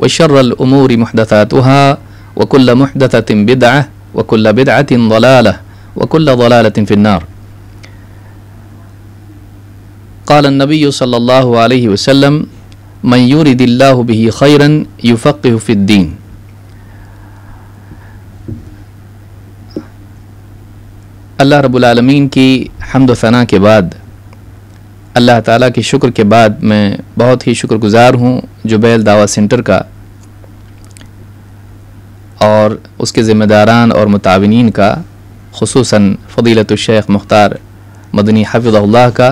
وشر الأمور محدثاتها وكل محدثة بدعة وكل بدعة ضلالة وكل ضلالة في النار قال النبي صلى الله عليه وسلم من يرد الله به خيرا يفقه في الدين اللہ رب العالمین کی حمد و ثنا کے بعد अल्लाह ताला के शुक्र के बाद मैं बहुत ही शुक्रगुज़ार हूँ जुबैल दावा सेंटर का और उसके ज़िम्मेदारान और मुताविन का खसूस फ़दीलत शेख मुख्तार मदनी हफ़ल्ला का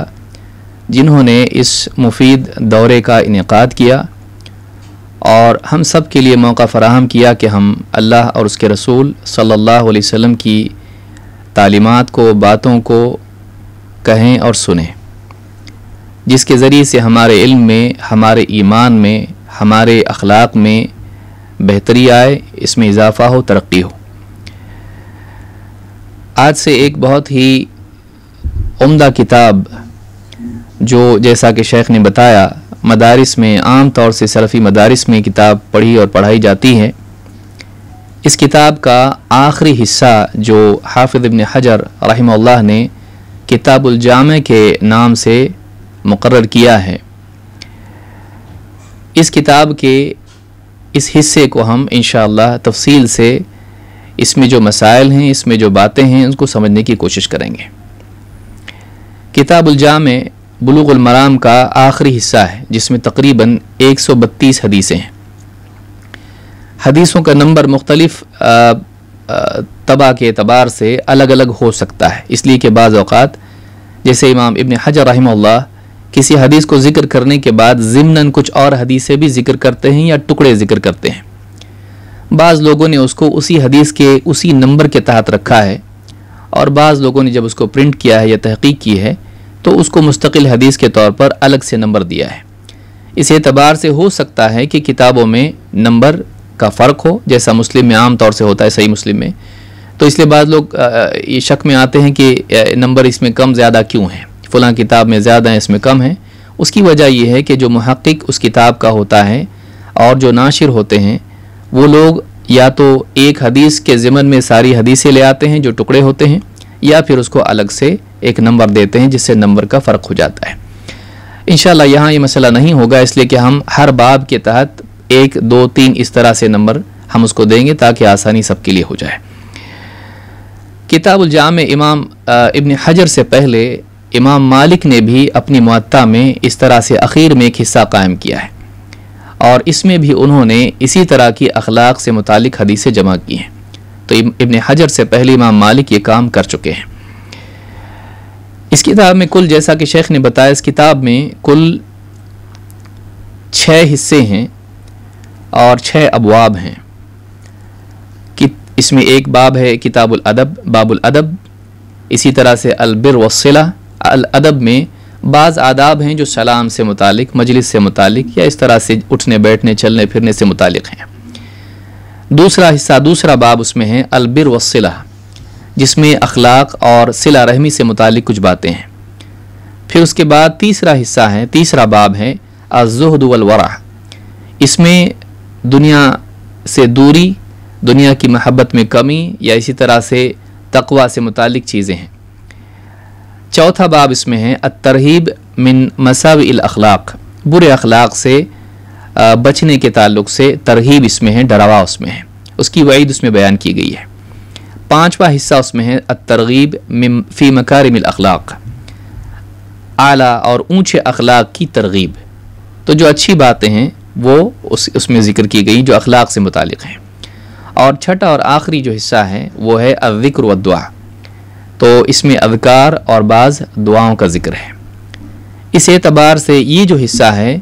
जिन्होंने इस मुफीद दौरे का इनका किया और हम सब के लिए मौका फ़राहम किया कि हम अल्लाह और उसके रसूल सल्लल्लाहु अलैहि वसल्लम की तालीमात को बातों को कहें और सुनें जिसके ज़रिए से हमारे इल्म में हमारे ईमान में हमारे अखलाक में बेहतरी आए इसमें इजाफ़ा हो तरक्की हो आज से एक बहुत ही उम्दा किताब जो जैसा कि शेख ने बताया मदारस में आम तौर से सलफ़ी मदारस में किताब पढ़ी और पढ़ाई जाती है इस किताब का आखिरी हिस्सा जो हाफिज़ इब्न हजर रही ने किताबुलजाम के नाम से मुकर किया है इस किताब के इस हिस्से को हम इन तफसील से इसमें जो मसाइल हैं इसमें जो बातें हैं उनको समझने की कोशिश करेंगे किताबुलजा में बलूगलमराम का आखिरी हिस्सा है जिसमें तकरीबन 132 हदीसें हैं हदीसों का नंबर मुख्तलिफ तबा के अतबार से अलग अलग हो सकता है इसलिए कि बाज़ात जैसे इमाम इबन हजर रही किसी हदीस को जिक्र करने के बाद ज़िमनन कुछ और हदीसें भी जिक्र करते हैं या टुकड़े जिक्र करते हैं बाज़ लोगों ने उसको उसी हदीस के उसी नंबर के तहत रखा है और बाज़ लोगों ने जब उसको प्रिंट किया है या तहकीक की है तो उसको मुस्तकिल हदीस के तौर पर अलग से नंबर दिया है इस एतबार से हो सकता है कि किताबों में नंबर का फ़र्क हो जैसा मुस्लिम में आम तौर से होता है सही मुस्लिम में तो इसलिए बाद लोग ये शक में आते हैं कि नंबर इसमें कम ज़्यादा क्यों हैं फ़लां किताब में ज़्यादा है इसमें कम है उसकी वजह यह है कि जो महक्क उस किताब का होता है और जो नाशिर होते हैं वो लोग या तो एक हदीस के ज़िमन में सारी हदीसें ले आते हैं जो टुकड़े होते हैं या फिर उसको अलग से एक नंबर देते हैं जिससे नंबर का फ़र्क हो जाता है इन यहाँ ये मसला नहीं होगा इसलिए कि हम हर बाब के तहत एक दो तीन इस तरह से नंबर हम उसको देंगे ताकि आसानी सबके लिए हो जाए किताबुलजाम इमाम इबन हजर से पहले इमाम मालिक ने भी अपनी मत्ता में इस तरह से अखीर में एक हिस्सा कायम किया है और इसमें भी उन्होंने इसी तरह की अखलाक से मुतक हदीसें जमा की हैं तो इबन हजर से पहले इमाम मालिक ये काम कर चुके हैं इस किताब में कुल जैसा कि शेख ने बताया इस किताब में कुल छः हिस्से हैं और छः अबवाब हैं कि इसमें एक बाब है किताबुल अदब बाबुल अदब इसी तरह से अलबिर वसिला अदब में बाज़ आदाब हैं जो सलाम से मुतालिक मजलिस से मुतालिक या इस तरह से उठने बैठने चलने फिरने से मुतालिक हैं दूसरा हिस्सा दूसरा बाब उसमें है अलबिर वसिला जिसमें अखलाक और सिला रहमी से मुतालिक कुछ बातें हैं फिर उसके बाद तीसरा हिस्सा है तीसरा बाब है अजहदलवरा इसमें दुनिया से दूरी दुनिया की महब्बत में कमी या इसी तरह से तकवा से मुतलिक चीज़ें हैं चौथा बाब इसमें है अतरहीब मिन मसाव अखलाक बुरे अखलाक से बचने के ताल्लुक से तरहीब इसमें है डरावा उसमें है उसकी वईद उसमें बयान की गई है पाँचवा हिस्सा उसमें है अतरगीब फ़ी मकार अखलाक आला और ऊँचे अखलाक की तरगीब तो जो अच्छी बातें हैं वो उस उसमें ज़िक्र की गई जो अखलाक से मुतल हैं और छठा और आखिरी जो हिस्सा है वो है अक्र तो इसमें अवकार और बाज़ दुआओं का ज़िक्र है इस एतबार से ये जो हिस्सा है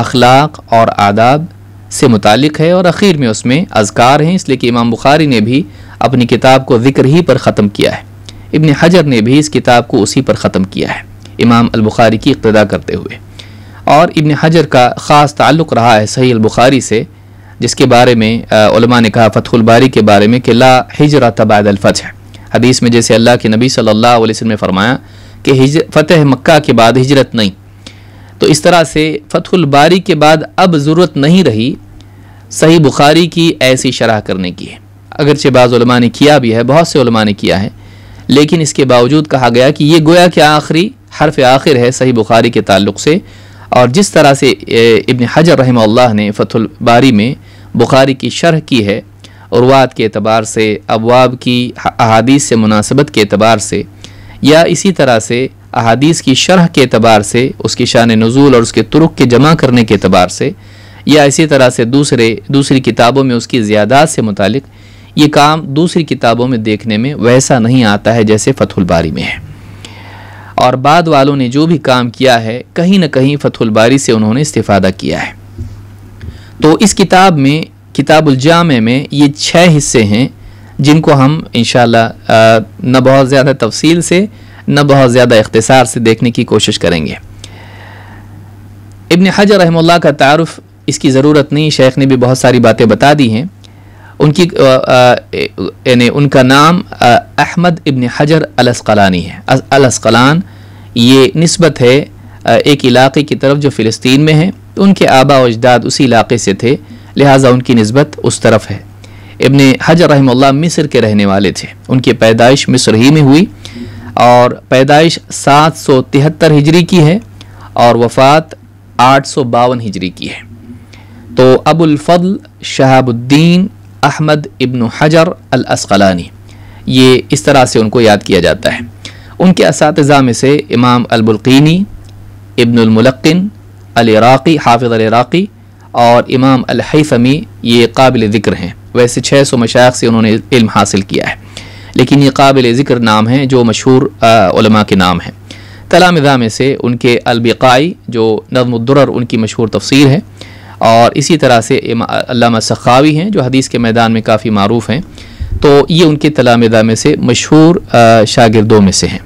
अखलाक और आदाब से मुतक है और अखीर में उसमें अजकार हैं इसलिए कि इमाम बुखारी ने भी अपनी किताब को ज़िक्र ही पर ख़त्म किया है इबन हजर ने भी इस किताब को उसी पर ख़त्म किया है इमाम अलबुखारी की इब्तदा करते हुए और इबन हजर का ख़ास ताल्लुक़ रहा है सही अलबुखारी से जिसके बारे में ने कहा फ़तुलबारी के बारे में कि ला हिजरा तबादलफ़ज है हदीस में जैसे अल्लाह के नबी सल्लल्लाहु अलैहि वसल्लम ने फरमाया कि हिज फ़तह मक्का के बाद हिजरत नहीं तो इस तरह से फ़तहुल बारी के बाद अब ज़रूरत नहीं रही सही बुखारी की ऐसी शरह करने की है अगरचे बाज़ा ने किया भी है बहुत से ने किया है लेकिन इसके बावजूद कहा गया कि ये गोया कि आखिरी हरफ आखिर है सही बुखारी के ताल्लुक से और जिस तरह से इबन हजर रहम ने फ़तुल बारी में बुखारी की शरह की है अरवात के अतबार से अबाब की अहादीस से मुनासबत के अतबार से या इसी तरह से अहादीस की शरह के अतबार से उसकी शान नज़ूल और उसके तुर्क के जमा करने के अतबार से या इसी तरह से दूसरे दूसरी किताबों में उसकी ज़्यादात से मुतल ये काम दूसरी किताबों में देखने में वैसा नहीं आता है जैसे फतहुलबारी में है और बाद वालों ने जो भी काम किया है कहीं ना कहीं फतहुलबारी से उन्होंने इस्तीफ़ादा किया है तो इस किताब में किताबुलजाम में ये छः हिस्से हैं जिनको हम इन न बहुत ज़्यादा तफसील से न बहुत ज़्यादा इख्तसार से देखने की कोशिश करेंगे इबन हजर रहमुल्ला का तारफ़ इसकी ज़रूरत नहीं शेख ने भी बहुत सारी बातें बता दी हैं उनकी यानी उनका नाम अहमद इबन हजर अलस्कलानी है अलसकलान ये नस्बत है एक इलाके की तरफ जो फ़िलिस्तीन में है उनके आबा अजदाद उसी इलाके से थे लिहाजा उनकी नस्बत उस तरफ है इबन हज रहमल्ला मिस्र के रहने वाले थे उनकी पैदाइश मिस्र ही में हुई और पैदाइश सात सौ तिहत्तर हिजरी की है और वफ़ात आठ सौ बावन हिजरी की है तो अबुलफ़ल शहाबुद्दीन अहमद इबन हजर असकलानी ये इस तरह से उनको याद किया जाता है उनके इस में से इमाम अलबुल्कीनी इबनमलक्न अलराक़ी हाफिज़ अलराक़ी और इमाम अलहफ़मी ये काबिल ज़िक्र हैं वैसे छः सौ मशाक से उन्होंने इल्म हासिल किया है लेकिन ये काबिल ज़िक्र नाम हैं जो मशहूर के नाम हैं तलामदा में से उनके अलबिकाई जो नज़मुद्र उनकी मशहूर तफसीर है और इसी तरह से सखावी हैं जो हदीस के मैदान में काफ़ी मरूफ़ हैं तो ये उनके तलामदा में से मशहूर शागिरदों में से हैं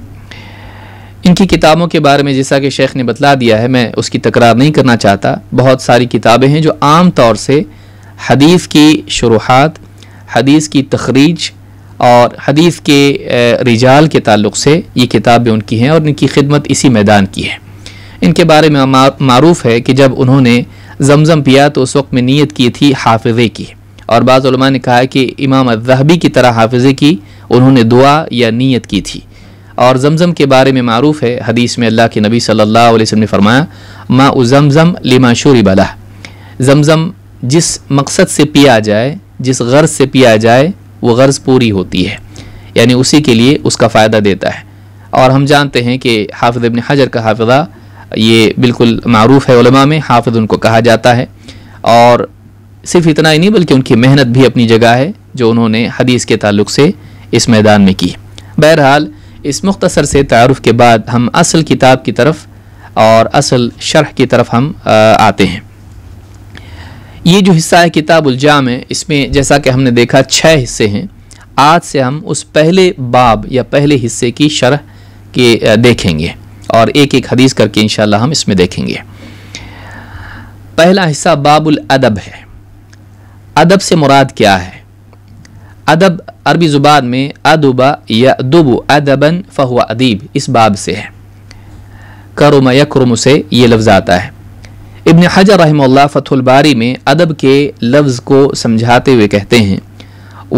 इनकी किताबों के बारे में जैसा कि शेख ने बतला दिया है मैं उसकी तकरार नहीं करना चाहता बहुत सारी किताबें हैं जो आम तौर से हदीस की शुरुआत हदीस की तखरीज और हदीस के रिजाल के ताल्लुक से ये किताबें उनकी हैं और इनकी खिदमत इसी मैदान की है इनके बारे में मरूफ़ है कि जब उन्होंने जमज़म पिया तो उस वक्त में नीयत की थी हाफिज़े की और बाज़ ने कहा कि इमाम अजहबी की तरह हाफिज़े की उन्होंने दुआ या नीयत की थी और जमज़म के बारे में मरूफ़ है हदीस में अल्लाह के नबी सल्ला वसम ने फरमाया माँ जमज़म लिमा शोर बला जमज़म जिस मकसद से पिया जाए जिस गर्ज़ से पिया जाए वो गर्ज़ पूरी होती है यानी उसी के लिए उसका फ़ायदा देता है और हम जानते हैं कि हाफिज़ इबन हजर का हाफिज़ा ये बिल्कुल मरूफ़ है उलमा में हाफिज़ उनको कहा जाता है और सिर्फ इतना ही नहीं बल्कि उनकी मेहनत भी अपनी जगह है जो उन्होंने हदीस के ताल्लुक से इस मैदान में की बहरहाल इस मुख्तसर से तारफ़ के बाद हम असल किताब की तरफ और असल शरह की तरफ हम आते हैं ये जो हिस्सा है किताब उजाम है इसमें जैसा कि हमने देखा छः हिस्से हैं आज से हम उस पहले बाब या पहले हिस्से की शरह के देखेंगे और एक एक हदीस करके इन हम इसमें देखेंगे पहला हिस्सा बाबुल अदब है अदब से मुराद क्या है अदब अरबी ज़ुबान में अदुबा या दुब अदबन फ़हुआ अदीब इस बाब से है करुम यक्रम से ये लफ्ज़ आता है इबन हजर रहमल्ला फ़तुलबारी में अदब के लफ्ज़ को समझाते हुए कहते हैं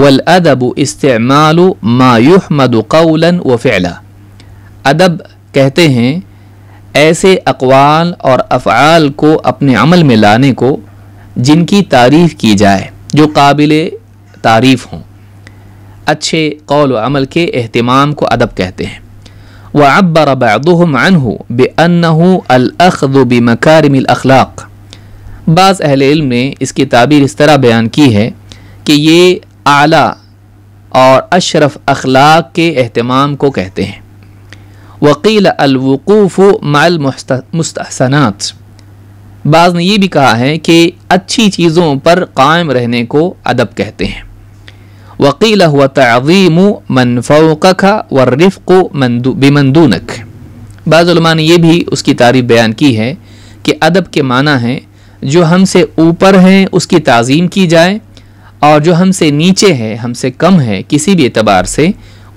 वल अदब इस्तेमाल मायुहमद कौला व फ़ैला अदब कहते हैं ऐसे अकवाल और अफ़ाल को अपने अमल में लाने को जिनकी तारीफ़ की जाए जो काबिल तारीफ़ हों अच्छे कौल अमल के अहतमाम को अदब कहते हैं व अब्बर बदहमन बन अलखबिमकारमलाक बाज़ अहल इल्म ने इसकी ताबीर इस तरह बयान की है कि ये आला और अशरफ अखलाक के अहतमाम को कहते हैं वकील अलवकूफ़ माल मुस्तसनात बाज़ ने ये भी कहा है कि अच्छी चीज़ों पर कायम रहने को अदब कहते हैं वकील हुआ तवीम मन फ़ोका वर्रफ़ बिमंदूनक बाज़ा ने यह भी उसकी तारीफ बयान की है कि अदब के माना है जो हमसे ऊपर हैं उसकी तज़ीम की जाए और जो हमसे नीचे है हमसे कम है किसी भी एतबार से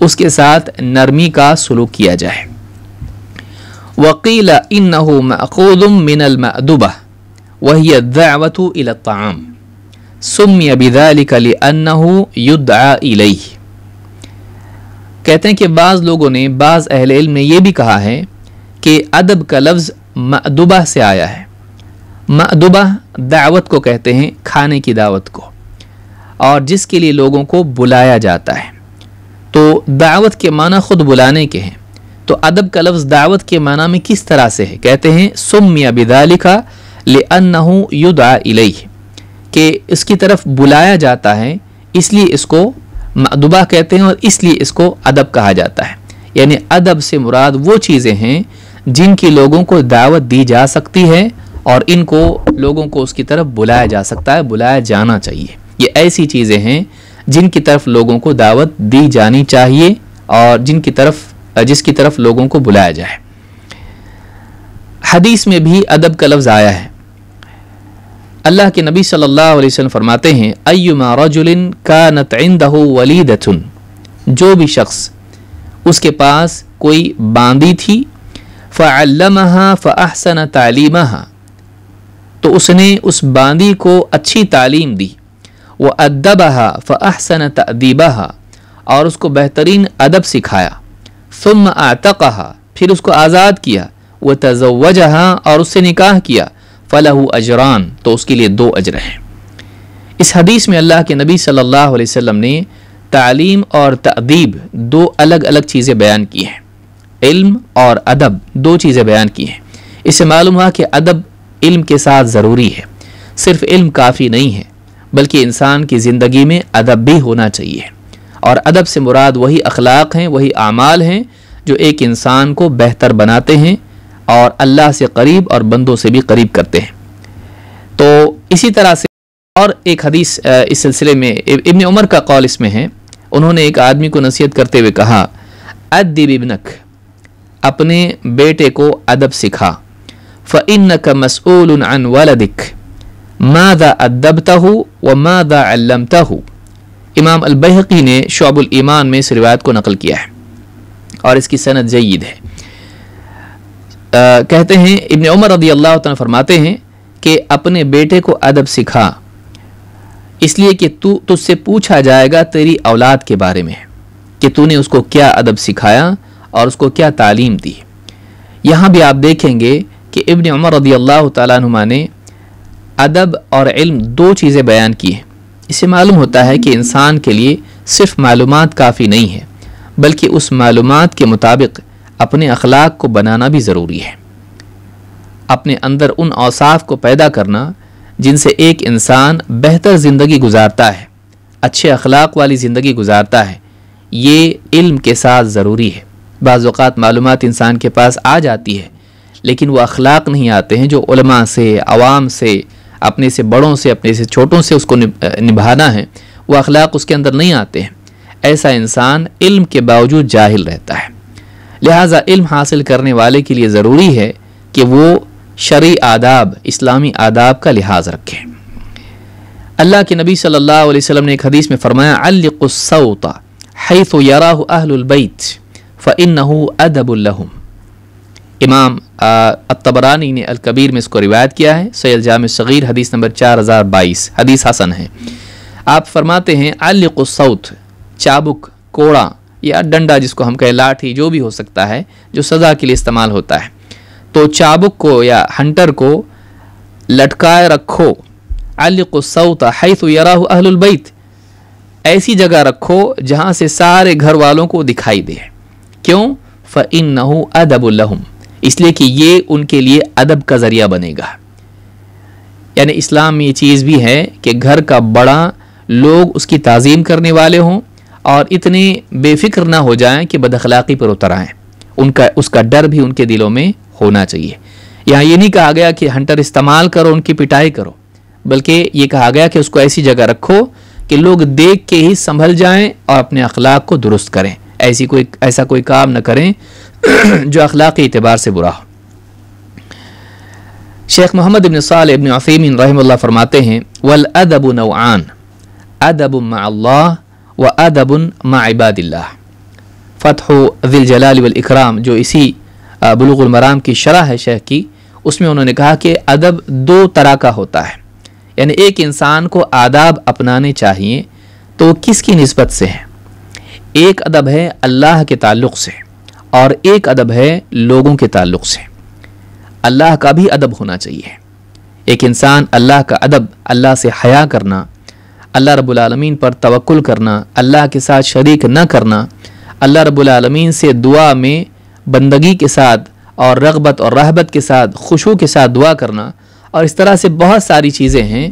उसके साथ नरमी का सलूक किया जाए वकील इन मकूदम मिनलमदुबा वही दावत इलाम सुम्य बिदालिक अन्नहु युद्धा इलई कहते हैं कि बाज़ लोगों ने बाज़ अहल इल्म ने यह भी कहा है कि अदब का लफ्ज़ मदुबा से आया है मदुबा दावत को कहते हैं खाने की दावत को और जिसके लिए लोगों को बुलाया जाता है तो दावत के माना ख़ुद बुलाने के हैं तो अदब का लफ्ज़ दावत के माना में किस तरह से है कहते हैं सुम्य बिदालिका ले अन्नहु युदा इलई कि इसकी तरफ बुलाया जाता है इसलिए इसको मदुबा कहते हैं और इसलिए इसको अदब कहा जाता है यानी अदब से मुराद वो चीज़ें हैं जिनकी लोगों को दावत दी जा सकती है और इनको लोगों को उसकी तरफ बुलाया जा सकता है बुलाया जाना चाहिए ये ऐसी चीज़ें हैं जिनकी तरफ लोगों को दावत दी जानी चाहिए और जिनकी तरफ जिसकी तरफ लोगों को बुलाया जाए हदीस में भी अदब का लफ्ज़ आया है अल्लाह के नबी सल्लल्लाहु अलैहि वसल्लम फरमाते हैं अयुमा रजुलिन का नतइंदहु वलीदतुन जो भी शख्स उसके पास कोई बांदी थी फअल्लमहा फअहसन तालीमहा तो उसने उस बांदी को अच्छी तालीम दी व अदबहा फअहसन तदीबहा और उसको बेहतरीन अदब सिखाया फ़म आतकहा फिर उसको आज़ाद किया व तजवजहा और उससे निकाह किया फ़लह अजरान तो उसके लिए दो अजर हैं इस हदीस में अल्लाह के नबी सल्लल्लाहु अलैहि वसल्लम ने तालीम और तदीब दो अलग अलग चीज़ें बयान की हैं इल्म और अदब दो चीज़ें बयान की हैं इससे मालूम हुआ कि अदब इल्म के साथ ज़रूरी है सिर्फ इल्म काफ़ी नहीं है बल्कि इंसान की ज़िंदगी में अदब भी होना चाहिए और अदब से मुराद वही अखलाक हैं वही अमाल हैं जो एक इंसान को बेहतर बनाते हैं और अल्लाह से करीब और बंदों से भी करीब करते हैं तो इसी तरह से और एक हदीस इस सिलसिले में इबन उमर का कौल इसमें है उन्होंने एक आदमी को नसीहत करते हुए कहा अदिब इबनक अपने बेटे को अदब सिखा फ़इन का मसूल अन वालदिक मादा अदबता हो व मादा अलमता हो इमाम अलबहकी ने शबुल ईमान में इस रिवायत को नकल किया है और इसकी सनत जयद है कहते हैं इबन उमर रदी अल्लाह फरमाते हैं कि अपने बेटे को अदब सिखा इसलिए कि तू तुझसे पूछा जाएगा तेरी औलाद के बारे में कि तूने उसको क्या अदब सिखाया और उसको क्या तालीम दी यहाँ भी आप देखेंगे कि इबन उमर रदी अल्लाह तुमा ने अदब और इल्म दो चीज़ें बयान की हैं इससे मालूम होता है कि इंसान के लिए सिर्फ मालूम काफ़ी नहीं है बल्कि उस मालूम के मुताबिक अपने अखलाक को बनाना भी ज़रूरी है अपने अंदर उन औसाफ को पैदा करना जिनसे एक इंसान बेहतर ज़िंदगी गुजारता है अच्छे अखलाक वाली ज़िंदगी गुजारता है ये इल्म के साथ ज़रूरी है बाज़ात मालूम इंसान के पास आ जाती है लेकिन वो अखलाक नहीं आते हैं जो उलमा से आवाम से अपने से बड़ों से अपने से छोटों से उसको निभाना है वह अखलाक उसके अंदर नहीं आते हैं ऐसा इंसान इल्म के बावजूद जाहिल रहता है लिहाजा इल्म हासिल करने वाले के लिए ज़रूरी है कि वो शरी आदाब इस्लामी आदाब का लिहाज रखें अल्लाह के नबी सल्लल्लाहु अलैहि वसल्लम ने एक हदीस में फरमाया अलकुसौता हैथ अहलबैत फ़िन अदबुल्लहम इमाम अतबरानी ने अलकबीर में इसको रिवायत किया है सैल जाम सग़ीर हदीस नंबर चार हज़ार बाईस हदीस हसन है आप फरमाते हैं अलकुसौत चाबुक कोड़ा या डंडा जिसको हम कहें लाठी जो भी हो सकता है जो सज़ा के लिए इस्तेमाल होता है तो चाबुक को या हंटर को लटकाए रखो अलसौत हैत यराह अहलबैत ऐसी जगह रखो जहाँ से सारे घर वालों को दिखाई दे क्यों इन नहू अदबुल्लहम इसलिए कि ये उनके लिए अदब का ज़रिया बनेगा यानी इस्लाम में ये चीज़ भी है कि घर का बड़ा लोग उसकी तज़ीम करने वाले हों और इतने बेफिक्र ना हो जाएं कि बदखलाक़ी पर उतर आएँ उनका उसका डर भी उनके दिलों में होना चाहिए यहाँ ये नहीं कहा गया कि हंटर इस्तेमाल करो उनकी पिटाई करो बल्कि ये कहा गया कि उसको ऐसी जगह रखो कि लोग देख के ही संभल जाएं और अपने अखलाक को दुरुस्त करें ऐसी कोई ऐसा कोई काम न करें जो अखलाक एतबार से बुरा हो शेख मोहम्मद इबन साल इबन अफीम रहमल्ला फरमाते हैं वल अदब नौआन अदब माल्ला व अदबन माबादिल्ला फ़तह दिलजलाल वलकराम जो इसी बलूमराम की शरह है शेख की उसमें उन्होंने कहा कि अदब दो तरह का होता है यानी एक इंसान को आदाब अपनाने चाहिए तो किस की नस्बत से है एक अदब है अल्लाह के ताल्लुक़ से और एक अदब है लोगों के तल्ल से अल्लाह का भी अदब होना चाहिए एक इंसान अल्लाह का अदब अल्लाह से हया करना अल्लाह रबालमीन पर तवक्ल करना अल्लाह के साथ शरीक न करना अल्लाह रबालमीन से दुआ में बंदगी के साथ और रगबत और रहबत के साथ खुशू के साथ दुआ करना और इस तरह से बहुत सारी चीज़ें हैं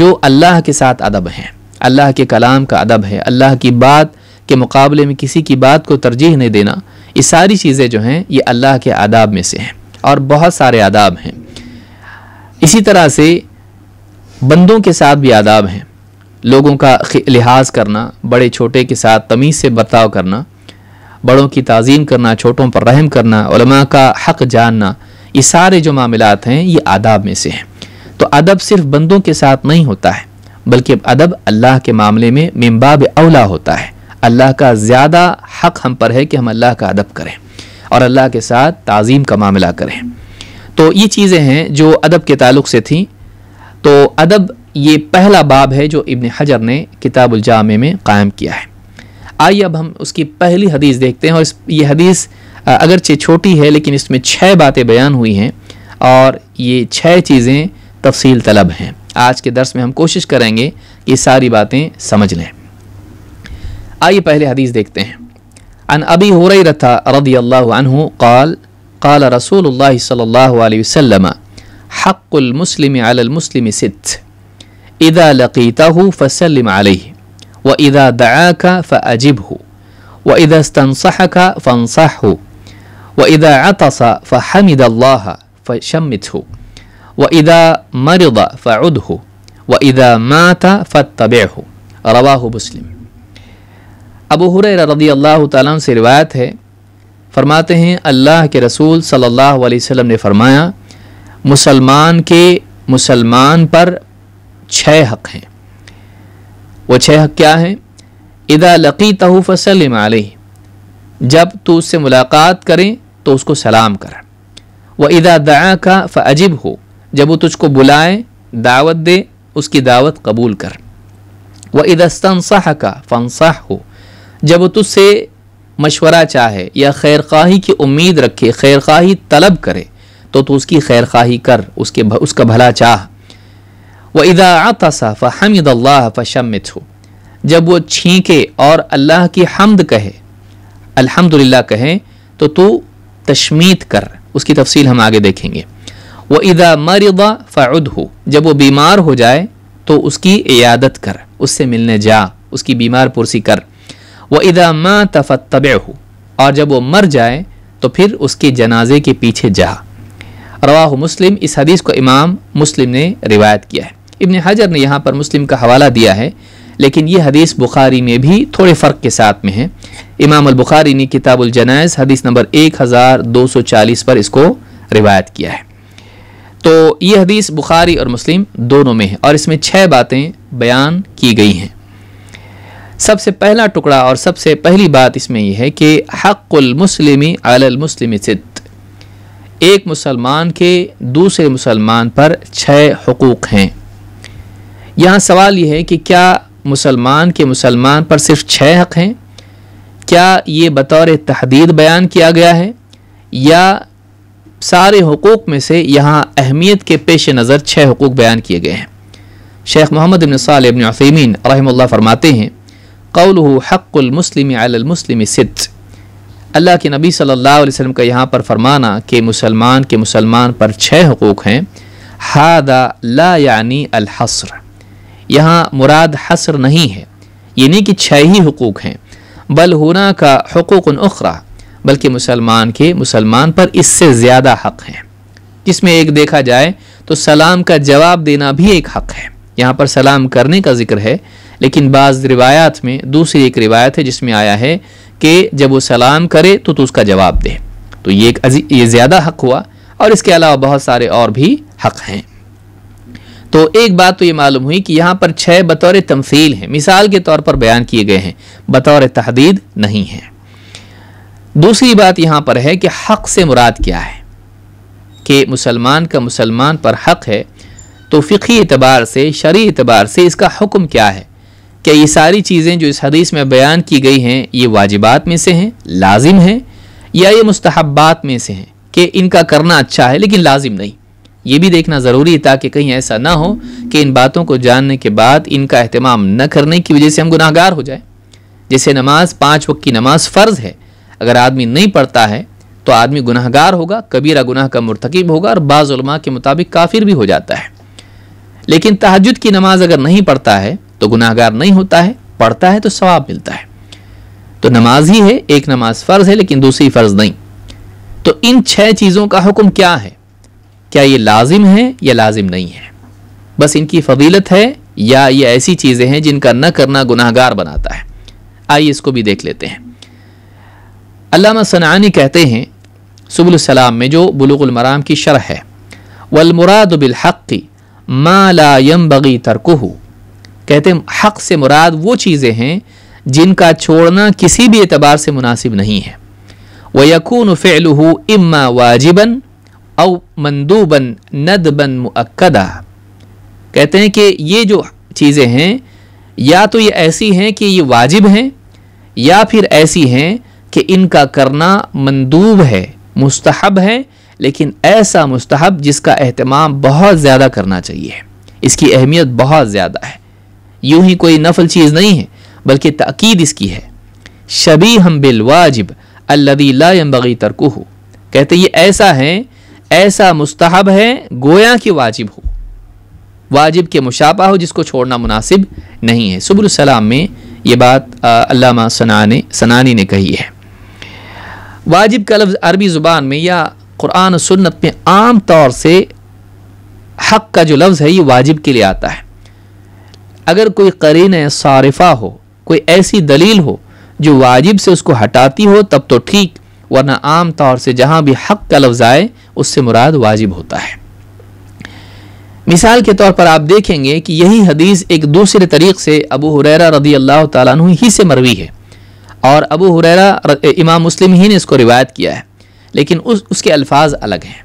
जो अल्लाह के साथ अदब हैं अल्लाह के कलाम का अदब है अल्लाह की बात के मुकाबले में किसी की बात को तरजीह नहीं देना ये सारी चीज़ें जो हैं ये अल्लाह के आदाब में से हैं और बहुत सारे आदाब हैं इसी तरह से बंदों के साथ भी आदाब हैं लोगों का लिहाज करना बड़े छोटे के साथ तमीज़ से बर्ताव करना बड़ों की तज़ीम करना छोटों पर रहम करना का हक़ जानना ये सारे जो मामलात हैं ये आदाब में से हैं तो अदब सिर्फ बंदों के साथ नहीं होता है बल्कि अदब अल्लाह के मामले में मम्बाब अवला होता है अल्लाह का ज़्यादा हक़ हम पर है कि हम अल्लाह का अदब करें और अल्लाह के साथ तज़ीम का मामला करें तो ये चीज़ें हैं जो अदब के ताल्लुक से थी तो अदब ये पहला बाब है जो इबन हजर ने जामे में कायम किया है आइए अब हम उसकी पहली हदीस देखते हैं और इस ये हदीस अगरचे छोटी है लेकिन इसमें छः बातें बयान हुई हैं और ये छः चीज़ें तफसील तलब हैं आज के दर्स में हम कोशिश करेंगे कि सारी बातें समझ लें आइए पहले हदीस देखते हैं अन अबी हुरैरा रदी अल्लाह अनहु काल काल रसूल सल्लल्लाहु अलैहि वसल्लम حق المسلم على المسلم ست إذا لقيته فسلم عليه وإذا دعاك فأجبه وإذا استنصحك فانصحه وإذا عطس فحمد الله فشمته وإذا مرض فعده وإذا مات فاتبعه رواه مسلم ابو هريره رضي الله تعالى عنه روایت ہے فرماتے ہیں اللہ کے رسول صلی اللہ علیہ وسلم نے فرمایا मुसलमान के मुसलमान पर छः हक हैं वो छः हक क्या हैं इदा लकी तहु फसल आलही जब तू उससे मुलाकात करें तो उसको सलाम कर व इदा दया का फ़अजिब हो जब वो तुझको बुलाए दावत दे उसकी दावत कबूल कर व इदस्तनसाह का फनसाह हो जब वो तुझसे मशवरा चाहे या खैरखाही की उम्मीद रखे खैरखाही तलब करे तो तू उसकी खैर खाही कर उसके उसका भला चाह व इदा आता फ़हमद अल्लाह हो जब वो छींके और अल्लाह की हमद कहे अल्हम्दुलिल्लाह कहे तो तू तशमीत कर उसकी तफसील हम आगे देखेंगे व इदा मरदा फ़ाउद हो जब वो बीमार हो जाए तो उसकी इयादत कर उससे मिलने जा उसकी बीमार पुरसी कर व इदा माँ तब हो और जब वो मर जाए तो फिर उसके जनाजे के पीछे जा रवाह मुस्लिम इस हदीस को इमाम मुस्लिम ने रिवायत किया है इबन हजर ने यहाँ पर मुस्लिम का हवाला दिया है लेकिन ये हदीस बुखारी में भी थोड़े फ़र्क के साथ में है इमाम अलबुखारी ने जनाइज हदीस नंबर 1240 पर इसको रिवायत किया है तो ये हदीस बुखारी और मुस्लिम दोनों में है और इसमें छः बातें बयान की गई हैं सबसे पहला टुकड़ा और सबसे पहली बात इसमें यह है कि हक़ुलमस्लिम आलमस्लिम सिद्ध एक मुसलमान के दूसरे मुसलमान पर छः हकूक़ हैं यहाँ सवाल यह है कि क्या मुसलमान के मुसलमान पर सिर्फ छः हक़ हैं क्या ये बतौर तहदीद बयान किया गया है या सारे हकूक़ में से यहाँ अहमियत के पेश नज़र छः हकूक़ बयान किए गए हैं शेख मोहम्मद इबन साल अफ़ीमिन फरमाते हैं कौल हक़ुलमस्लिम अलमस्लिम सिद्ध अल्लाह के नबी सल्लल्लाहु अलैहि वसल्लम का यहाँ पर फरमाना कि मुसलमान के मुसलमान पर छः हकूक़ हैं हादा ला यानी अलहसर यहाँ मुराद हसर नहीं है ये नहीं कि छः ही हकूक़ हैं बल हुना का हकूक़ अखरा बल्कि मुसलमान के मुसलमान पर इससे ज़्यादा हक हैं जिसमें एक देखा जाए तो सलाम का जवाब देना भी एक हक है यहाँ पर सलाम करने का जिक्र है लेकिन बाज़ रिवायात में दूसरी एक रिवायत है जिसमें आया है कि जब वो सलाम करे तो तू उसका जवाब दे तो ये एक ये ज़्यादा हक हुआ और इसके अलावा बहुत सारे और भी हक हैं तो एक बात तो ये मालूम हुई कि यहाँ पर छः बतौर तमसील हैं मिसाल के तौर पर बयान किए गए हैं बतौर तहदीद नहीं हैं दूसरी बात यहाँ पर है कि हक़ से मुराद क्या है कि मुसलमान का मुसलमान पर हक़ है तो फ़िकी एतबार से शरी एतबार से इसका हुक्म क्या है क्या ये सारी चीज़ें जो इस हदीस में बयान की गई हैं ये वाजिबात में से हैं लाजिम हैं या ये मुस्तहबात में से हैं कि इनका करना अच्छा है लेकिन लाजिम नहीं ये भी देखना ज़रूरी है ताकि कहीं ऐसा ना हो कि इन बातों को जानने के बाद इनका अहतमाम न करने की वजह से हम गुनाहगार हो जाए जैसे नमाज पाँच वक्त की नमाज फ़र्ज़ है अगर आदमी नहीं पढ़ता है तो आदमी गुनाहगार होगा कबीरा गुनाह का मरतकब होगा और बाज़ा के मुताबिक काफिर भी हो जाता है लेकिन तहजद की नमाज़ अगर नहीं पढ़ता है तो गुनाहगार नहीं होता है पढ़ता है तो सवाब मिलता है तो नमाज ही है एक नमाज फ़र्ज़ है लेकिन दूसरी फ़र्ज़ नहीं तो इन छः चीज़ों का हुक्म क्या है क्या ये लाजिम है या लाजिम नहीं है बस इनकी फजीलत है या ये ऐसी चीज़ें हैं जिनका न करना गुनाहगार बनाता है आइए इसको भी देख लेते हैं अलामा सनानी कहते हैं सुबुलसलाम में जो बलूगुलमराम की शरह है वलमुराद बिलहक़ी मा ला यम बगी तरकहू कहते हैं हक़ से मुराद वो चीज़ें हैं जिनका छोड़ना किसी भी एतबार से मुनासिब नहीं है व यकून फ़ैलू इम्मा वाजिबन औ मंदूबन नदबन मक्दा कहते हैं कि ये जो चीज़ें हैं या तो ये ऐसी हैं कि ये वाजिब हैं या फिर ऐसी हैं कि इनका करना मंदूब है मुस्तहब है लेकिन ऐसा मुस्तहब जिसका अहतमाम बहुत ज़्यादा करना चाहिए इसकी अहमियत बहुत ज़्यादा है यूं ही कोई नफल चीज़ नहीं है बल्कि तकीद इसकी है शबी हम बिलवाजिब वाजिब अल्लाबगी तरकू हो कहते ये ऐसा है ऐसा मुस्तहब है गोया कि वाजिब हो वाजिब के मुशापा हो जिसको छोड़ना मुनासिब नहीं है सुबुलसलाम में ये बात अल्लामा सनाने सनानी ने कही है वाजिब का लफ्ज़ अरबी ज़ुबान में या कुरान सुन्नत में आम तौर से हक़ का जो लफ्ज़ है ये वाजिब के लिए आता है अगर कोई करीन सारिफा हो कोई ऐसी दलील हो जो वाजिब से उसको हटाती हो तब तो ठीक वरना आम तौर से जहाँ भी हक का लफ्ज़ आए उससे मुराद वाजिब होता है मिसाल के तौर पर आप देखेंगे कि यही हदीस एक दूसरे तरीक़ से अबू हुरैरा रदी अल्लाह तु ही से मरवी है और अबू हुररा इमाम मुस्लिम ही ने इसको रिवायत किया है लेकिन उस उसके अल्फाज अलग हैं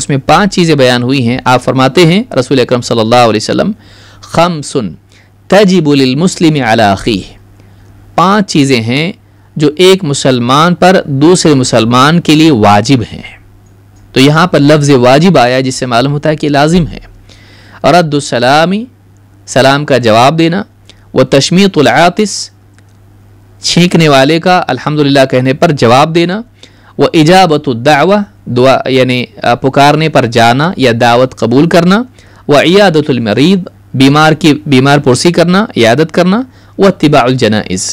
उसमें पांच चीज़ें बयान हुई हैं आप फरमाते हैं रसूल अक्रम सल्ला वम सुन तजिबुलमस्लिम अलाखी पांच चीज़ें हैं जो एक मुसलमान पर दूसरे मुसलमान के लिए वाजिब हैं तो यहाँ पर लफ्ज़ वाजिब आया जिससे मालूम होता है कि लाजिम है और रद्दुलसलामी सलाम का जवाब देना व तशमीतलातिस छींकने वाले का अल्हम्दुलिल्लाह कहने पर जवाब देना व इजाबत दावा दुआ यानी पुकारने पर जाना या दावत कबूल करना व इयादतमरीद बीमार की बीमार पुरसी करना यादत करना व तिबाउल जनाइज़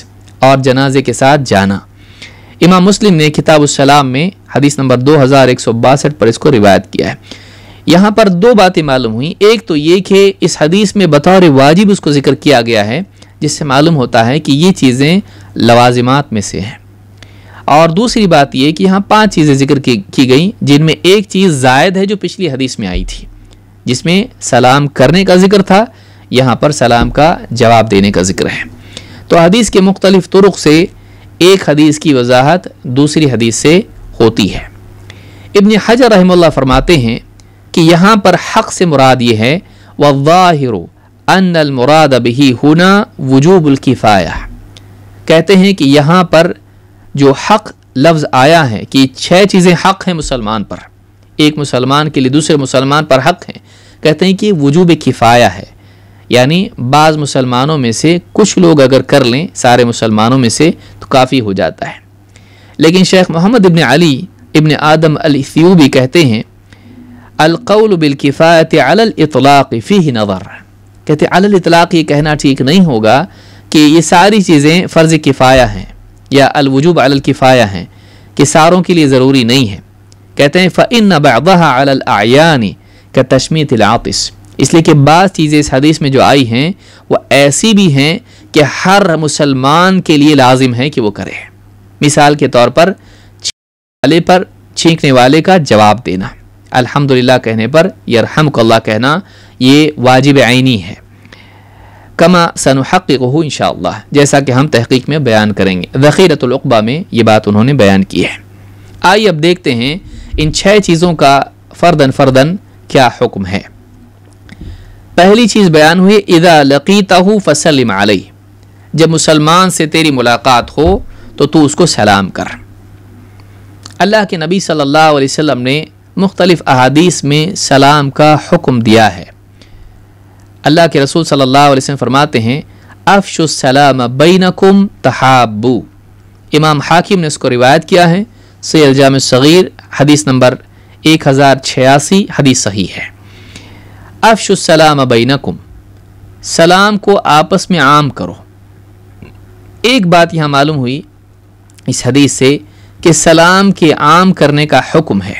और जनाजे के साथ जाना इमाम मुस्लिम ने किताब सलाम में हदीस नंबर दो हज़ार एक सौ बासठ पर इसको रिवायत किया है यहाँ पर दो बातें मालूम हुई एक तो ये कि इस हदीस में बतौर वाजिब उसको जिक्र किया गया है जिससे मालूम होता है कि ये चीज़ें लवाजमात में से हैं और दूसरी बात यह कि यहाँ पांच चीज़ें जिक्र की, की गई जिनमें एक चीज़ जायद है जो पिछली हदीस में आई थी जिसमें सलाम करने का जिक्र था यहाँ पर सलाम का जवाब देने का जिक्र है तो हदीस के मुख्तलिफ तुरुक से एक हदीस की वजाहत दूसरी हदीस से होती है इबन हजर रहमल्ला फरमाते हैं कि यहाँ पर हक़ से मुराद ये है वाहिर अनमराद बही होना किफाया कहते हैं कि यहाँ पर जो हक़ लफ्ज़ आया है कि छः चीज़ें हक़ हैं मुसलमान पर एक मुसलमान के लिए दूसरे मुसलमान पर हक हैं कहते हैं कि वजूब किफ़ाया है यानी बाज़ मुसलमानों में से कुछ लोग अगर कर लें सारे मुसलमानों में से तो काफ़ी हो जाता है लेकिन शेख मोहम्मद इबन अली इबन आदम अलूबी कहते हैं अलकौल बिलकिफ़ात अलतलाक़ फ़ी नवर कहते अलतलाक़ ये कहना ठीक नहीं होगा कि ये सारी चीज़ें फ़र्ज़ किफ़ाया हैं या अलवजूब अलकिफ़ाया हैं कि सारों के लिए ज़रूरी नहीं है कहते हैं फ़िन बयानी का तशमी तिलातिस इसलिए कि बाज़ चीज़ें इस हदीस में जो आई हैं वह ऐसी भी हैं कि हर मुसलमान के लिए लाजिम है कि वो करे मिसाल के तौर पर वाले पर छींकने वाले का जवाब देना अल्हम्दुलिल्लाह कहने पर कल्ला कहना ये वाजिब आइनी है कमा सनहक़ हो इन जैसा कि हम तहकीक में बयान करेंगे ज़ख़ीरतलबा में ये बात उन्होंने बयान की है आइए अब देखते हैं इन छह चीज़ों का फर्दन फर्दन क्या हुक्म है पहली चीज़ बयान हुई इदा लकीता फसलम आलई जब मुसलमान से तेरी मुलाकात हो तो तू उसको सलाम कर अल्लाह के नबी सल्लल्लाहु अलैहि वसल्लम ने मुख्तलिफ़ अहादीस में सलाम का हुक्म दिया है अल्लाह के रसूल सल्लल्लाहु अलैहि वसल्लम फरमाते हैं अफशुसलाम बैनकुम तहाबू इमाम हाकिम ने इसको रिवायत किया है से अलजाम सग़ीर हदीस नंबर एक हज़ार छियासी हदीस सही है अफशुसलाम नकुम सलाम को आपस में आम करो एक बात यहाँ मालूम हुई इस हदीस से कि सलाम के आम करने का हुक्म है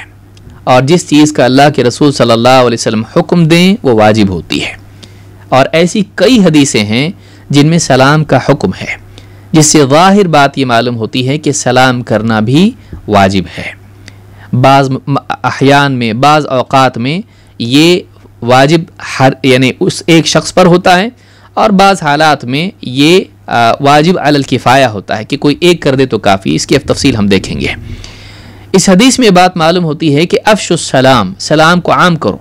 और जिस चीज़ का अल्लाह के रसूल सल्लल्लाहु अलैहि वसल्लम हुक्म दें वो वाजिब होती है और ऐसी कई हदीसें हैं जिनमें सलाम का हुक्म है जिससे वाहिर बात ये मालूम होती है कि सलाम करना भी वाजिब है बाज़ अहियान में बाज़ अवकात में ये वाजिब हर यानी उस एक शख्स पर होता है और बाज़ हालात में ये वाजिब अलल किफ़ाया होता है कि कोई एक कर दे तो काफ़ी इसकी अब तफसील हम देखेंगे इस हदीस में बात मालूम होती है कि अफशलाम सलाम को आम करो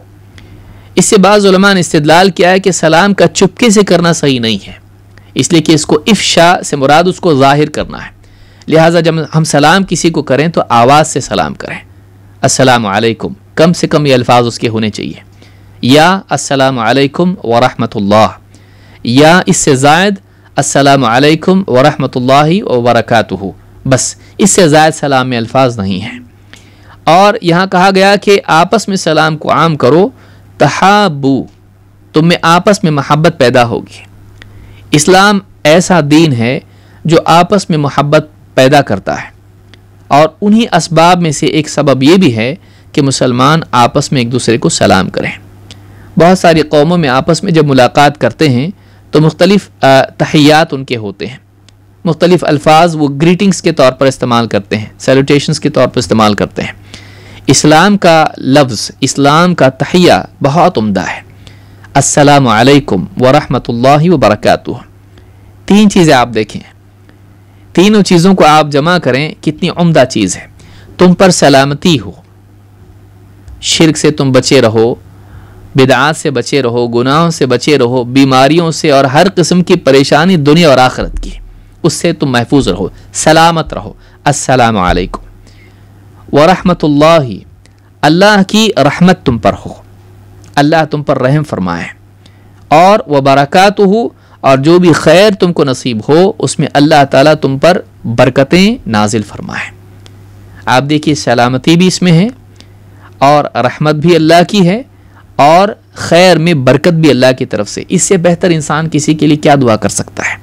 इससे बाज़ा ने इस्तलाल किया है कि सलाम का चुपके से करना सही नहीं है इसलिए कि इसको इफ से मुराद उसको ज़ाहिर करना है लिहाजा जब हम सलाम किसी को करें तो आवाज़ से सलाम करें अस्सलाम कम से कम ये अल्फाज उसके होने चाहिए या अस्सलाम वालेकुम वरहमतुल्लाह या इससे जायद अस्सलाम वालेकुम वरहमतुल्लाहि वबरकातुहू बस इससे ज़ायद सलाम में अल्फाज नहीं हैं और यहाँ कहा गया कि आपस में सलाम को आम करो तहाबू तुम में आपस में मोहब्बत पैदा होगी इस्लाम ऐसा दीन है जो आपस में मोहब्बत पैदा करता है और उन्हीं इसबाब में से एक सबब ये भी है कि मुसलमान आपस में एक दूसरे को सलाम करें बहुत सारी कौमों में आपस में जब मुलाकात करते हैं तो मुख्तलिफ़ तहियात उनके होते हैं मुख्तलिफ़ अल्फाज वो ग्रीटिंग्स के तौर पर इस्तेमाल करते हैं सैलूटेशन के तौर पर इस्तेमाल करते हैं इस्लाम का लफ्ज़ इस्लाम का तहिया बहुत उम्दा है असलकम वरहमल वर्क तीन चीज़ें आप देखें तीनों चीज़ों को आप जमा करें कितनी उम्दा चीज़ है तुम पर सलामती हो शिरक से तुम बचे रहो बिदात से बचे रहो गुनाहों से बचे रहो बीमारियों से और हर किस्म की परेशानी दुनिया और आखरत की उससे तुम महफूज रहो सलामत रहो अस्सलाम वालेकुम वरहमतुल्लाह अल्लाह की रहमत तुम पर हो अल्लाह तुम पर रहम फरमाए और व बरक़ात और जो भी खैर तुमको नसीब हो उसमें अल्लाह ताला तुम पर बरकतें नाजिल फरमाए आप देखिए सलामती भी इसमें है और रहमत भी अल्लाह की है और खैर में बरकत भी अल्लाह की तरफ से इससे बेहतर इंसान किसी के लिए क्या दुआ कर सकता है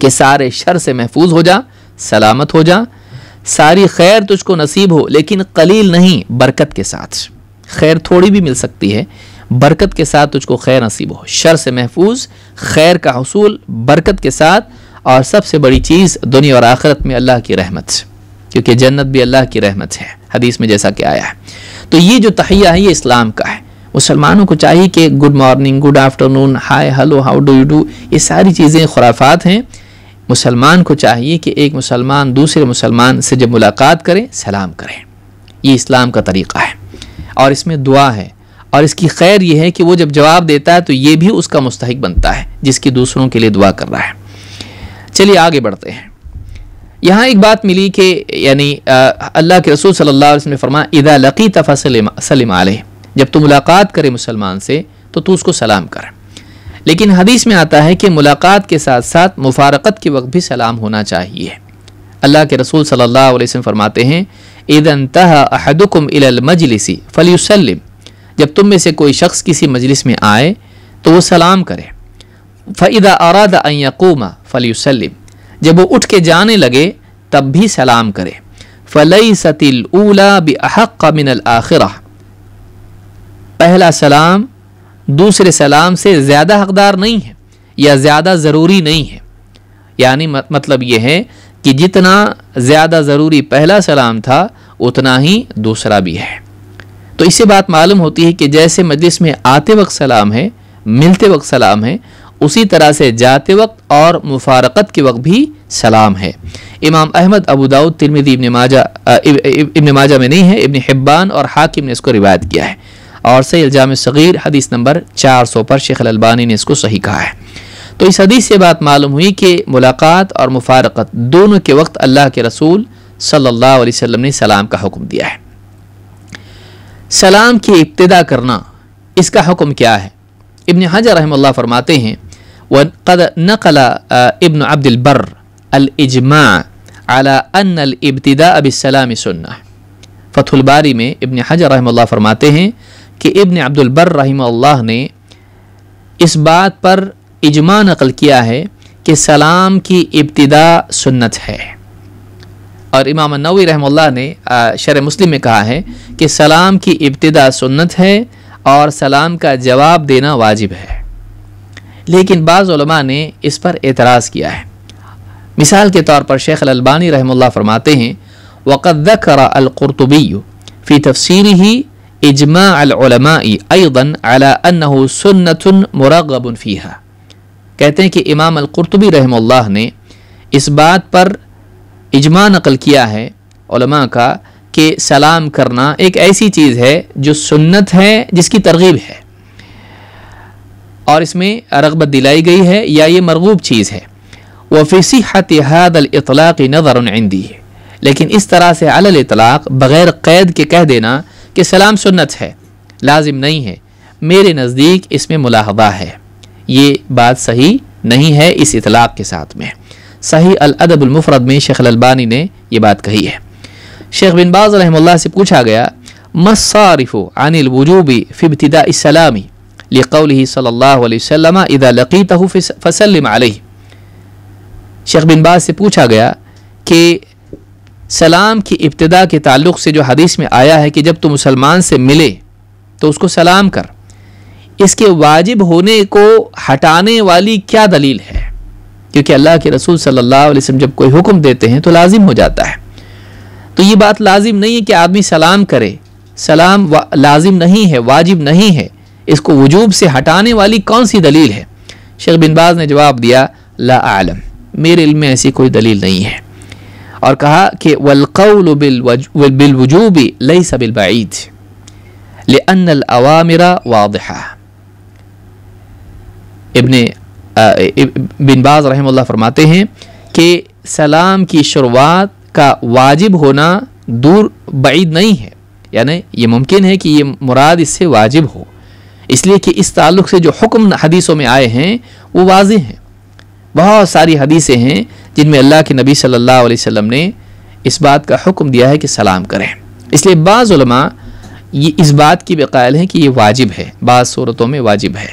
कि सारे शर से महफूज हो जा सलामत हो जा सारी खैर तुझको नसीब हो लेकिन कलील नहीं बरकत के साथ खैर थोड़ी भी मिल सकती है बरकत के साथ तुझको खैर नसीब हो शर से महफूज खैर का हसूल बरकत के साथ और सबसे बड़ी चीज़ दुनिया और आखरत में अल्लाह की रहमत क्योंकि जन्नत भी अल्लाह की रहमत है हदीस में जैसा कि आया है तो ये जो तहिया है ये इस्लाम का है मुसलमानों को चाहिए कि good morning good afternoon hi hello how do you do ये सारी चीज़ें खुराफात हैं मुसलमान को चाहिए कि एक मुसलमान दूसरे मुसलमान से जब मुलाकात करें सलाम करें ये इस्लाम का तरीक़ा है और इसमें दुआ है और इसकी खैर यह है कि वो जब जवाब देता है तो ये भी उसका मुस्तक बनता है जिसकी दूसरों के लिए दुआ कर रहा है चलिए आगे बढ़ते हैं यहाँ एक बात मिली कि यानी अल्लाह के रसूल सल्ला ने फरमाया इदा लकी तफ़ा सलीम आलह जब तू मुलाकात करे मुसलमान से तो तू उसको सलाम कर लेकिन हदीस में आता है कि मुलाकात के साथ साथ मुफारकत के वक्त भी सलाम होना चाहिए अल्लाह के रसूल सल्ला फरमाते हैं ईदन तह इलमजलिस फलीसलम जब तुम में से कोई शख्स किसी मजलिस में आए तो वो सलाम करे फ़ैदा आरादा यकूमा फ़लीसलम जब वो उठ के जाने लगे तब भी सलाम करे फ़लई सतील ऊला बहक़ मिनल आखिर पहला सलाम दूसरे सलाम से ज़्यादा हकदार नहीं है या ज़्यादा ज़रूरी नहीं है यानी मतलब यह है कि जितना ज़्यादा ज़रूरी पहला सलाम था उतना ही दूसरा भी है तो इससे बात मालूम होती है कि जैसे मजलिस में आते वक्त सलाम है मिलते वक्त सलाम है उसी तरह से जाते वक्त और मुफारकत के वक्त भी सलाम है इमाम अहमद अबू दाऊद तिरमिदी इब्न माजा इबन माजा में नहीं है इबन हिब्बान और हाकिम ने इसको रिवायत किया है और सही इल्जाम सग़ीर हदीस नंबर चार सौ पर शेख अलबानी ने इसको सही कहा है तो इस हदीस से बात मालूम हुई कि मुलाकात और मुफारकत दोनों के वक्त अल्लाह के रसूल सल्लल्लाहु अलैहि वसल्लम ने सलाम का हुक्म दिया है सलाम की इब्तदा करना इसका हुक्म क्या है इबन हजर रहमल्ला फरमाते हैं वद नकल इबन अब्दुलबर अलजमा अला अन अलब्तदा अबसलाम सुन्ना फ़तुलबारी में इबन हजर रहमल्ला फरमाते हैं कि इबन अब्दुलबर रहमल्ला ने इस बात पर इजमा नकल किया है कि सलाम की इब्तदा सुन्नत है और इमाम नवी रहमल्ला ने शर मुस्लिम में कहा है कि सलाम की इब्तदा सुन्नत है और सलाम का जवाब देना वाजिब है लेकिन बाज़ा ने इस पर एतराज़ किया है मिसाल के तौर पर शेख अलबानी रहमल्ला फरमाते हैं वक़दरतबी फ़ी तफसर ही इजमा अला मुरगबन फ़ीहा कहते हैं कि इमाम अलकुरतबी रहमल्ला ने इस बात पर इजमा नकल किया है का कि सलाम करना एक ऐसी चीज़ है जो सुन्नत है जिसकी तरगीब है और इसमें रगबत दिलाई गई है या ये मरगूब चीज़ है वफीसी हतहादलाक़ नज़र आंदी है लेकिन इस तरह से अलतलाक़ बग़ैर क़ैद के कह देना कि सलाम सुन्नत है लाजिम नहीं है मेरे नज़दीक इसमें मुलाहबा है ये बात सही नहीं है इस इतलाक़ के साथ में सही अलअदबुलमफ़रद में शेख अलबानी ने यह बात कही है शेख बिन बाज रहमल्ला से पूछा गया अनिल वजूबी फ़िबतदा इसलामी लिकौल सल्ला इदा लकीत फसलम आलही शेख बिन बाज से पूछा गया कि सलाम की इब्तदा के ताल्लुक़ से जो हदीस में आया है कि जब तुम मुसलमान से मिले तो उसको सलाम कर इसके वाजिब होने को हटाने वाली क्या दलील है क्योंकि अल्लाह के रसूल सल्लल्लाहु अलैहि वसल्लम जब कोई हुक्म देते हैं तो लाजिम हो जाता है तो ये बात लाजिम नहीं है कि आदमी सलाम करे सलाम लाजिम नहीं है वाजिब नहीं है इसको वजूब से हटाने वाली कौन सी दलील है शेख बिन बाज ने जवाब दिया ला आलम मेरे इल्म में ऐसी कोई दलील नहीं है और कहा कि वलकौल बिलवजूबी लई सबिलबाद लवामरा वाद इबन बिन बाज रहमल्ला फरमाते हैं कि सलाम की शुरुआत का वाजिब होना दूर बैद नहीं है यानी ये मुमकिन है कि ये मुराद इससे वाजिब हो इसलिए कि इस ताल्लुक़ से जो हुक्म हदीसों में आए हैं वो वाज हैं बहुत सारी हदीसें हैं जिनमें अल्लाह के नबी सल्लल्लाहु अलैहि वसल्लम ने इस बात का हुक्म दिया है कि सलाम करें इसलिए बाज़ ये इस बात की बेकायल हैं कि ये वाजिब है बाज़ सूरतों में वाजिब है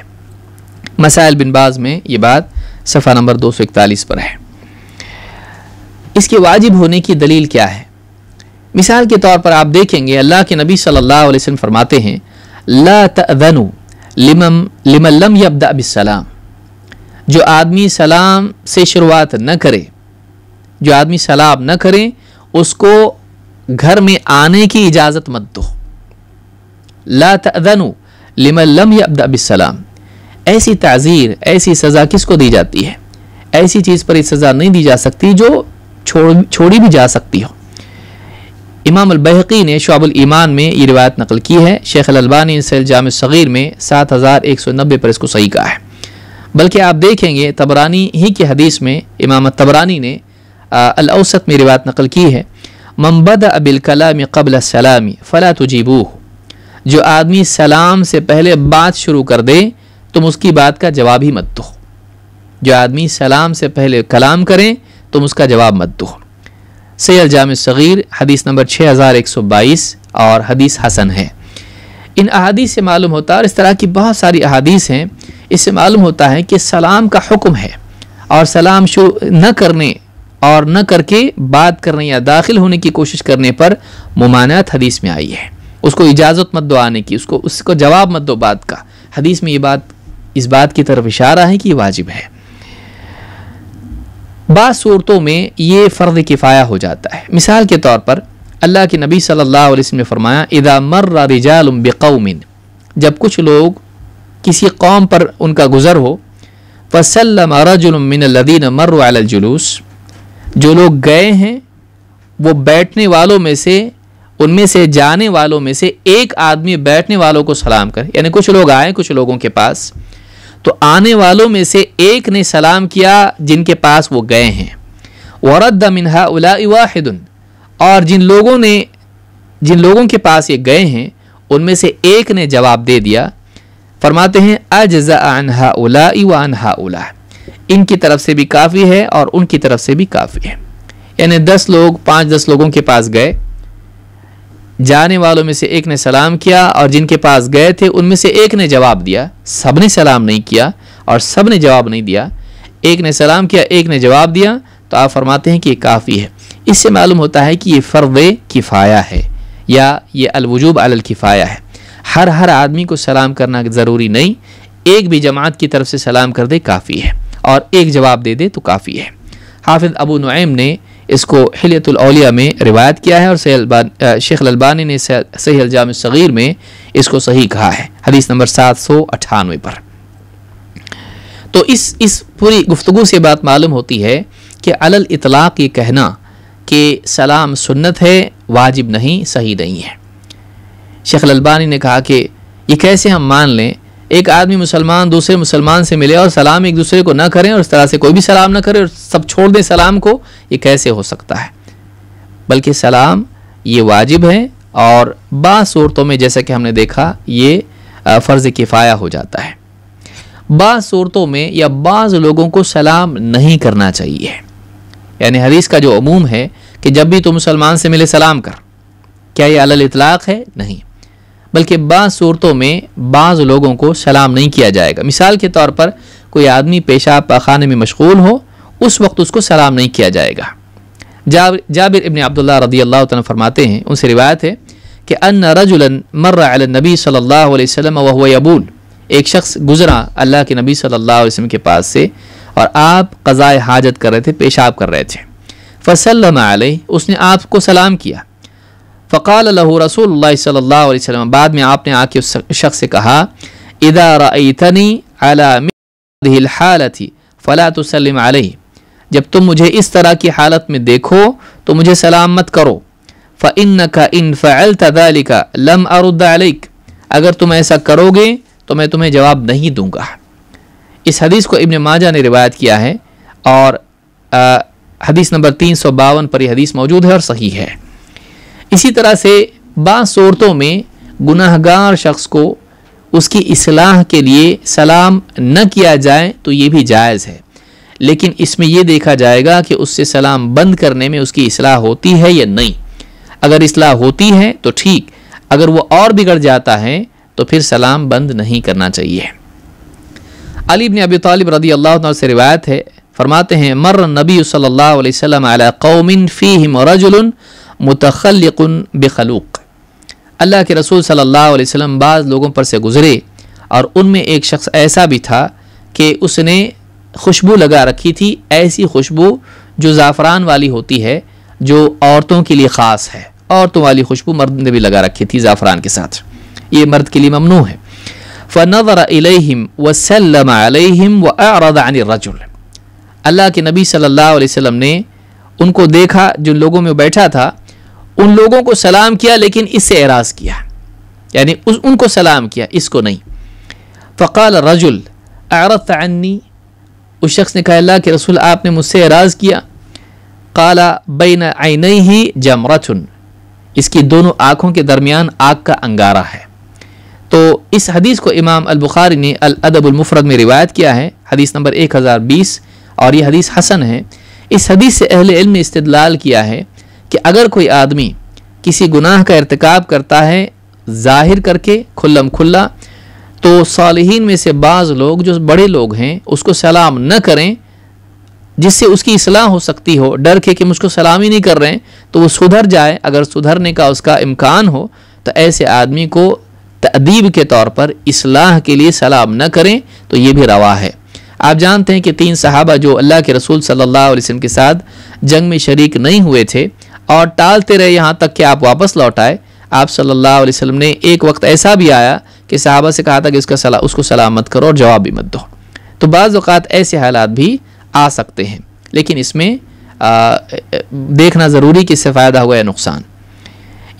मसाइल बिन बाज में ये बात सफ़ा नंबर दो सौ इकतालीस पर है इसके वाजिब होने की दलील क्या है मिसाल के तौर पर आप देखेंगे अल्लाह के नबी सल्लल्लाहु अलैहि वसल्लम फरमाते हैं ला लिम लिमम लिमल्लम जो आदमी सलाम से शुरुआत न करे जो आदमी सलाम न करे उसको घर में आने की इजाज़त मत दो ला तनु लम यबदा बिसलाम ऐसी ताज़ीर ऐसी सज़ा किसको दी जाती है ऐसी चीज़ पर सज़ा नहीं दी जा सकती जो छोड़ छोड़ी भी जा सकती हो इमाम अलबहकी ने शबल ईमान में ये रिवायत नकल की है शेख अलबानी सैल जाम सग़ीर में सात हज़ार एक सौ नब्बे पर इसको सही कहा है बल्कि आप देखेंगे तबरानी ही की हदीस में इमाम तबरानी ने अलसत में रिवायत नकल की है मम्बद अबिल कलाम कबल सलामी फ़ला तुजीबू जो आदमी सलाम से पहले बात शुरू कर दे तुम उसकी बात का जवाब ही मत दो जो आदमी सलाम से पहले कलाम करें तुम उसका जवाब मत दो सैल जाम सग़ीर हदीस नंबर छः हज़ार एक सौ बाईस और हदीस हसन है इन अहादीस से मालूम होता है और इस तरह की बहुत सारी अहादीस हैं इससे मालूम होता है कि सलाम का हुक्म है और सलाम शो न करने और न करके बात करने या दाखिल होने की कोशिश करने पर ममानत हदीस में आई है उसको इजाज़त मत दो आने की उसको उसको जवाब मत दो बात का हदीस में ये बात इस बात की तरफ इशारा है कि वाजिब है बाद सूरतों में ये फ़र्द किफ़ाया हो जाता है मिसाल के तौर पर अल्लाह के नबी सल्लल्लाहु अलैहि वसल्लम ने फरमाया इदा मर रिजाल बिकौमिन जब कुछ लोग किसी कौम पर उनका गुज़र हो वसलम रजुलमिनदीन जुलूस जो लोग गए हैं वो बैठने वालों में से उनमें से जाने वालों में से एक आदमी बैठने वालों को सलाम करे यानी कुछ लोग आए कुछ लोगों के पास तो आने वालों में से एक ने सलाम किया जिनके पास वो गए हैं वरद मिनहा उला वाहिद और जिन लोगों ने जिन लोगों के पास ये गए हैं उनमें से एक ने जवाब दे दिया फरमाते हैं अजा अनहा उला वानहा उला इनकी तरफ से भी काफ़ी है और उनकी तरफ से भी काफ़ी है यानी दस लोग पाँच दस लोगों के पास गए जाने वालों में से एक ने सलाम किया और जिनके पास गए थे उनमें से एक ने जवाब दिया सब ने सलाम नहीं किया और सब ने जवाब नहीं दिया एक ने सलाम किया एक ने जवाब दिया तो आप फरमाते हैं कि ये काफ़ी है इससे मालूम होता है कि ये फ़र्द किफ़ाया है या ये अलवजूब अलखिफ़ाया है हर हर आदमी को सलाम करना ज़रूरी नहीं एक भी जमात की तरफ से सलाम कर दे काफ़ी है और एक जवाब दे दे तो काफ़ी है हाफिज़ अबू नईम ने इसको हिलियतौलिया में रिवायत किया है और शेख अलबानी ने सही अलजाम सग़ीर में इसको सही कहा है हदीस नंबर सात सौ अट्ठानवे पर तो इस इस पूरी गुफ्तु से बात मालूम होती है कि अलल इतलाक़ ये कहना कि सलाम सुन्नत है वाजिब नहीं सही नहीं है शेख अलबानी ने कहा कि ये कैसे हम मान लें एक आदमी मुसलमान दूसरे मुसलमान से मिले और सलाम एक दूसरे को ना करें और इस तरह से कोई भी सलाम ना करे और सब छोड़ दें सलाम को ये कैसे हो सकता है बल्कि सलाम ये वाजिब है और बास में जैसा कि हमने देखा ये फ़र्ज़ किफ़ाया हो जाता है बातों में या बाज़ लोगों को सलाम नहीं करना चाहिए यानी हदीस का जो अमूम है कि जब भी तुम मुसलमान से मिले सलाम कर क्या ये अल इतलाक़ है नहीं बल्कि बाज़ सूरतों में बाज़ लोगों को सलाम नहीं किया जाएगा मिसाल के तौर पर कोई आदमी पेशाब पाखाने में मशगूल हो उस वक्त उसको सलाम नहीं किया जाएगा जाब जाबिर इबन अब्दुल्ला रदी अल्लाह फरमाते हैं उनसे रिवायत है कि अन रजुलन मर्र नबी सल्ला वसम वबूल एक शख्स गुजरा अल्लाह के नबी सल्ला वसम के पास से और आप कज़ाए हाजत कर रहे थे पेशाब कर रहे थे फसलम उसने आपको सलाम किया फ़काल लहू रसूल सल्ला वसम बाद में आपने आके उस शख्स से कहा इदा रईतनी अलाहालती फ़ला तसलम आलही जब तुम मुझे इस तरह की हालत में देखो तो मुझे सलाम मत करो फ़िन का इन फ़ल तदालिका लम अरुद्दालिक अगर तुम ऐसा करोगे तो मैं तुम्हें जवाब नहीं दूंगा इस हदीस को इब्न माजा ने रिवायत किया है और आ, हदीस नंबर तीन सौ बावन पर यह हदीस मौजूद है और सही है इसी तरह से बासूरतों में गुनाहगार शख्स को उसकी असलाह के लिए सलाम न किया जाए तो ये भी जायज़ है लेकिन इसमें यह देखा जाएगा कि उससे सलाम बंद करने में उसकी असलाह होती है या नहीं अगर असलाह होती है तो ठीक अगर वो और बिगड़ जाता है तो फिर सलाम बंद नहीं करना चाहिए अली ने अबी तालिब रदी अल्लाह से रिवायत है फरमाते हैं मर नबी सल्लल्लाहु अलैहि वसल्लम अला कौमिन फ़ीहिम रजुलन मतखलकुन बखलूक अल्लाह के रसूल सल्लल्लाहु अलैहि बाज़ लोगों पर से गुज़रे और उनमें एक शख्स ऐसा भी था कि उसने खुशबू लगा रखी थी ऐसी खुशबू जो ज़ाफ़रान वाली होती है जो औरतों के लिए ख़ास है औरतों वाली खुशबू मर्द ने भी लगा रखी थी ज़ाफ़रान के साथ ये मर्द के लिए ममनू है फ़नवर अलहम वसलम अलहम व अरदानरजुल अल्लाह के नबी सल्ला अलैहि ने उनको देखा जो लोगों में बैठा था उन लोगों को सलाम किया लेकिन इससे एराज किया यानी उस उनको सलाम किया इसको नहीं फ़काल रजुल आरत अन्नी उस शख्स ने कहा कि रसूल आपने मुझसे एराज किया काला बैन आइन ही जमरचुन इसकी दोनों आँखों के दरमियान आग का अंगारा है तो इस हदीस को इमाम अलबुखारी ने अदबुलमफरत में रिवायत किया है हदीस नंबर एक हज़ार बीस और ये हदीस हसन है इस हदीस से अहल इल्म ने इस्तलाल किया है कि अगर कोई आदमी किसी गुनाह का इरतकब करता है ज़ाहिर करके खुल्लम खुल्ला तो सालहीन में से बाज़ लोग जो बड़े लोग हैं उसको सलाम न करें जिससे उसकी असलाह हो सकती हो डर के कि मुझको सलाम ही नहीं कर रहे हैं तो वो सुधर जाए अगर सुधरने का उसका इम्कान हो तो ऐसे आदमी को तदीब के तौर पर असलाह के लिए सलाम न करें तो ये भी रवा है आप जानते हैं कि तीन सहाबा जो अल्लाह के रसूल सल्लल्लाहु अलैहि वसल्लम के साथ जंग में शरीक नहीं हुए थे और टालते रहे यहाँ तक कि आप वापस लौट आए आप सल्लल्लाहु अलैहि वसल्लम ने एक वक्त ऐसा भी आया कि साहबा से कहा था कि उसका सला उसको सलाम मत करो और जवाब भी मत दो तो बाज़ात ऐसे हालात भी आ सकते हैं लेकिन इसमें आ, देखना ज़रूरी कि इससे फ़ायदा हुआ या नुकसान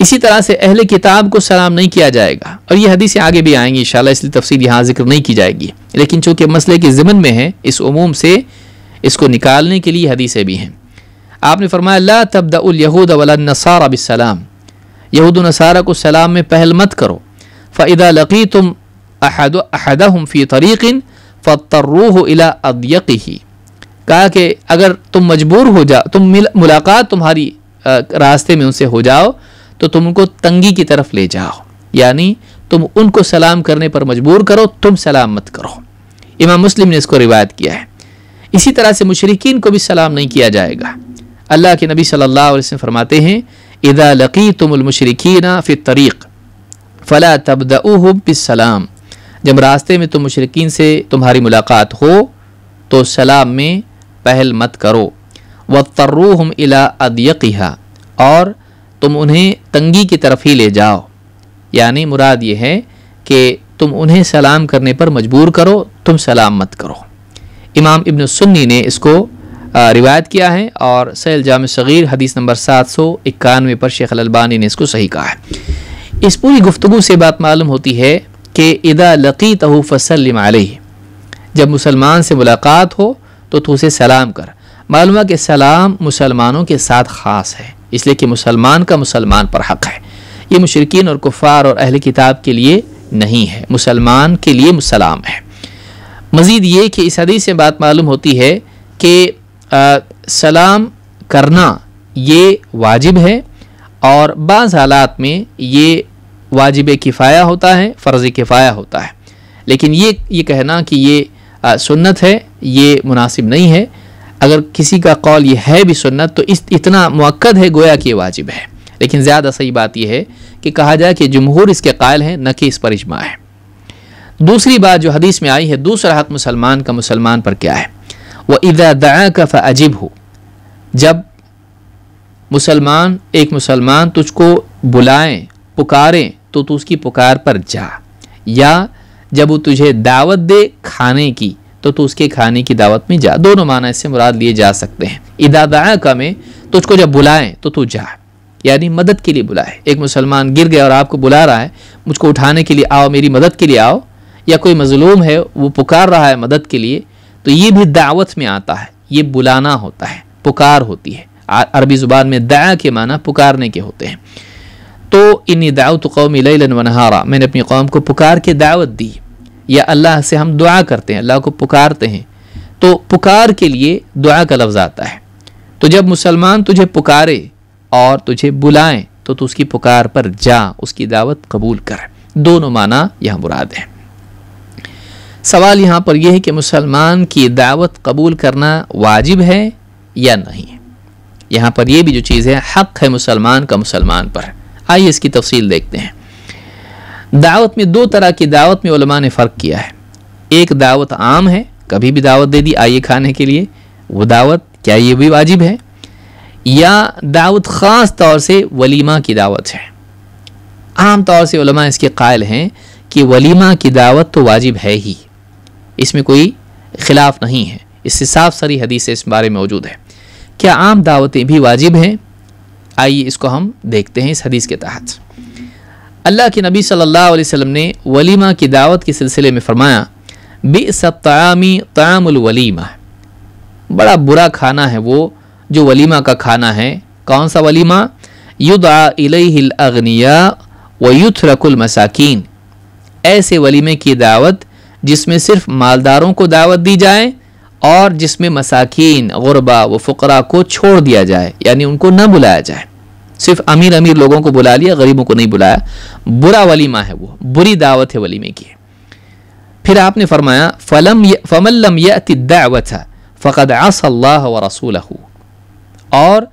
इसी तरह से अहल किताब को सलाम नहीं किया जाएगा और ये हदीसें आगे भी आएंगी इन इसलिए तफसील यहाँ जिक्र नहीं की जाएगी लेकिन चूँकि मसले के ज़मन में है इस उमूम से इसको निकालने के लिए हदीसें भी हैं आपने फरमाया ला तबदायहूद वसारा बसलाम यहूद नसारा को सलाम में पहल मत करो फ़ैदा लकी तुम अहद हम फ़ी तरीक़िन फ़रूह अला ही कहा कि अगर तुम मजबूर हो जाओ तुम मुलाकात तुम्हारी रास्ते में उनसे हो जाओ तो तुम उनको तंगी की तरफ ले जाओ यानी तुम उनको सलाम करने पर मजबूर करो तुम सलाम मत करो इमाम मुस्लिम ने इसको रिवायत किया है इसी तरह से मुशरकिन को भी सलाम नहीं किया जाएगा अल्लाह के नबी सल्लल्लाहु अलैहि वसल्लम फरमाते हैं इदा लकी तुमलमशरकिन फ़िर तरीक़ फ़ला तबदसलाम जब रास्ते में तुम मशरकिन से तुम्हारी मुलाकात हो तो सलाम में पहल मत करो व तर्रूहम इला अदयक़ा और तुम उन्हें तंगी की तरफ ही ले जाओ यानी मुराद ये है कि तुम उन्हें सलाम करने पर मजबूर करो तुम सलाम मत करो इमाम इब्न सुन्नी ने इसको रिवायत किया है और सैल जाम सगीर हदीस नंबर सात सौ इक्यानवे पर शेख अलबानी ने इसको सही कहा है इस पूरी गुफ्तु से बात मालूम होती है कि इदा लकी तहु फसलम आलही जब मुसलमान से मुलाकात हो तो तू उसे सलाम कर मालूम कि सलाम मुसलमानों के साथ ख़ास है इसलिए कि मुसलमान का मुसलमान पर हक़ है ये मुशरकिन और कुफ़ार और अहल किताब के लिए नहीं है मुसलमान के लिए सलाम है मज़ीद ये कि इस हदीस से बात मालूम होती है कि आ, सलाम करना ये वाजिब है और बाज़ हालात में ये वाजिब किफ़ाया होता है फ़र्ज़ किफ़ाया होता है लेकिन ये ये कहना कि ये आ, सुन्नत है ये मुनासिब नहीं है अगर किसी का कौल ये है भी सुन्नत तो इस इतना मक्द है गोया कि वाजिब है लेकिन ज़्यादा सही बात यह है कि कहा जाए कि जमहूर इसके कायल हैं न कि इस पर इजमा है दूसरी बात जो हदीस में आई है दूसरा हक मुसलमान का मुसलमान पर क्या है वह इदा दया का फ़ाजिब हो जब मुसलमान एक मुसलमान तुझको बुलाएं पुकारें तो तू उसकी पुकार पर जा या जब वो तुझे दावत दे खाने की तो तू उसके खाने की दावत में जा दोनों माना इससे मुराद लिए जा सकते हैं दया का में तुझको जब बुलाएं तो तू जा यानी मदद के लिए बुलाए एक मुसलमान गिर गया और आपको बुला रहा है मुझको उठाने के लिए आओ मेरी मदद के लिए आओ या कोई मजलूम है वो पुकार रहा है मदद के लिए तो ये भी दावत में आता है ये बुलाना होता है पुकार होती है अरबी ज़ुबान में दया के माना पुकारने के होते हैं तो इन दावत कौम वनहारा मैंने अपनी कौम को पुकार के दावत दी या अल्लाह से हम दुआ करते हैं अल्लाह को पुकारते हैं तो पुकार के लिए दुआ का लफ्ज़ आता है तो जब मुसलमान तुझे पुकारे और तुझे बुलाएं तो तू उसकी पुकार पर जा उसकी दावत कबूल कर दोनों माना यह मुराद है सवाल यहाँ पर यह है कि मुसलमान की दावत कबूल करना वाजिब है या नहीं यहाँ पर यह भी जो चीज़ है हक है मुसलमान का मुसलमान पर आइए इसकी तफसील देखते हैं दावत में दो तरह की दावत में उलमा ने फ़र्क किया है एक दावत आम है कभी भी दावत दे दी आइए खाने के लिए वो दावत क्या ये भी वाजिब है या दावत ख़ास तौर से वलीमा की दावत है आम तौर से उलमा इसके कायल हैं कि वलीमा की दावत तो वाजिब है ही इसमें कोई खिलाफ नहीं है इससे साफ सारी हदीस इस बारे में मौजूद है क्या आम दावतें भी वाजिब हैं आइए इसको हम देखते हैं इस हदीस के तहत अल्लाह के नबी सल्लल्लाहु अलैहि वसल्लम ने वलीमा की दावत के सिलसिले में फरमाया बे बेसतामी तयामलवलीमा बड़ा बुरा खाना है वो जो वलीमा का खाना है कौन सा वलीमा युदा व युथ मसाकिन ऐसे वलीमे की दावत जिसमें सिर्फ मालदारों को दावत दी जाए और जिसमें मसाकिन गुरबा व फ़करा को छोड़ दिया जाए यानी उनको न बुलाया जाए सिर्फ अमीर अमीर लोगों को बुला लिया गरीबों को नहीं बुलाया बुरा वलीमा है वो बुरी दावत है वलीमे की फिर आपने फरमाया फलम फमल्लम अति दावत फ़कद आसल्ला व रसूल और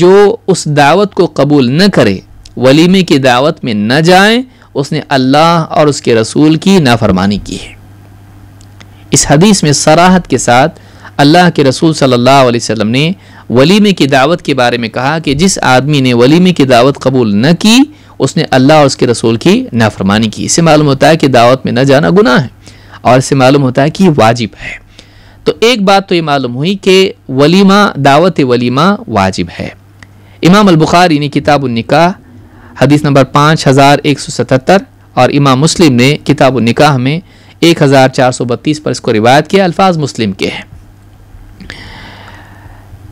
जो उस दावत को कबूल न करे वलीमे की दावत में न जाए उसने अल्लाह और उसके रसूल की नाफरमानी की है इस हदीस में सराहत के साथ अल्लाह के रसूल सल्लल्लाहु अलैहि वसल्लम ने वलीमे की दावत के बारे में कहा कि जिस आदमी ने वलीमे की दावत कबूल न की उसने अल्लाह और उसके रसूल की नाफरमानी की इससे मालूम होता है कि दावत में न जाना गुनाह है और इससे मालूम होता है कि वाजिब है तो एक बात तो ये मालूम हुई कि वलीमा दावत वलीमा वाजिब है इमाम अलबुखारी ने किताब निका हदीस नंबर पाँच हज़ार एक सौ सतहत्तर और इमाम मुस्लिम ने किताब निकाह में एक हज़ार चार सौ बत्तीस पर इसको रिवायत किया अल्फाज मुस्लिम के हैं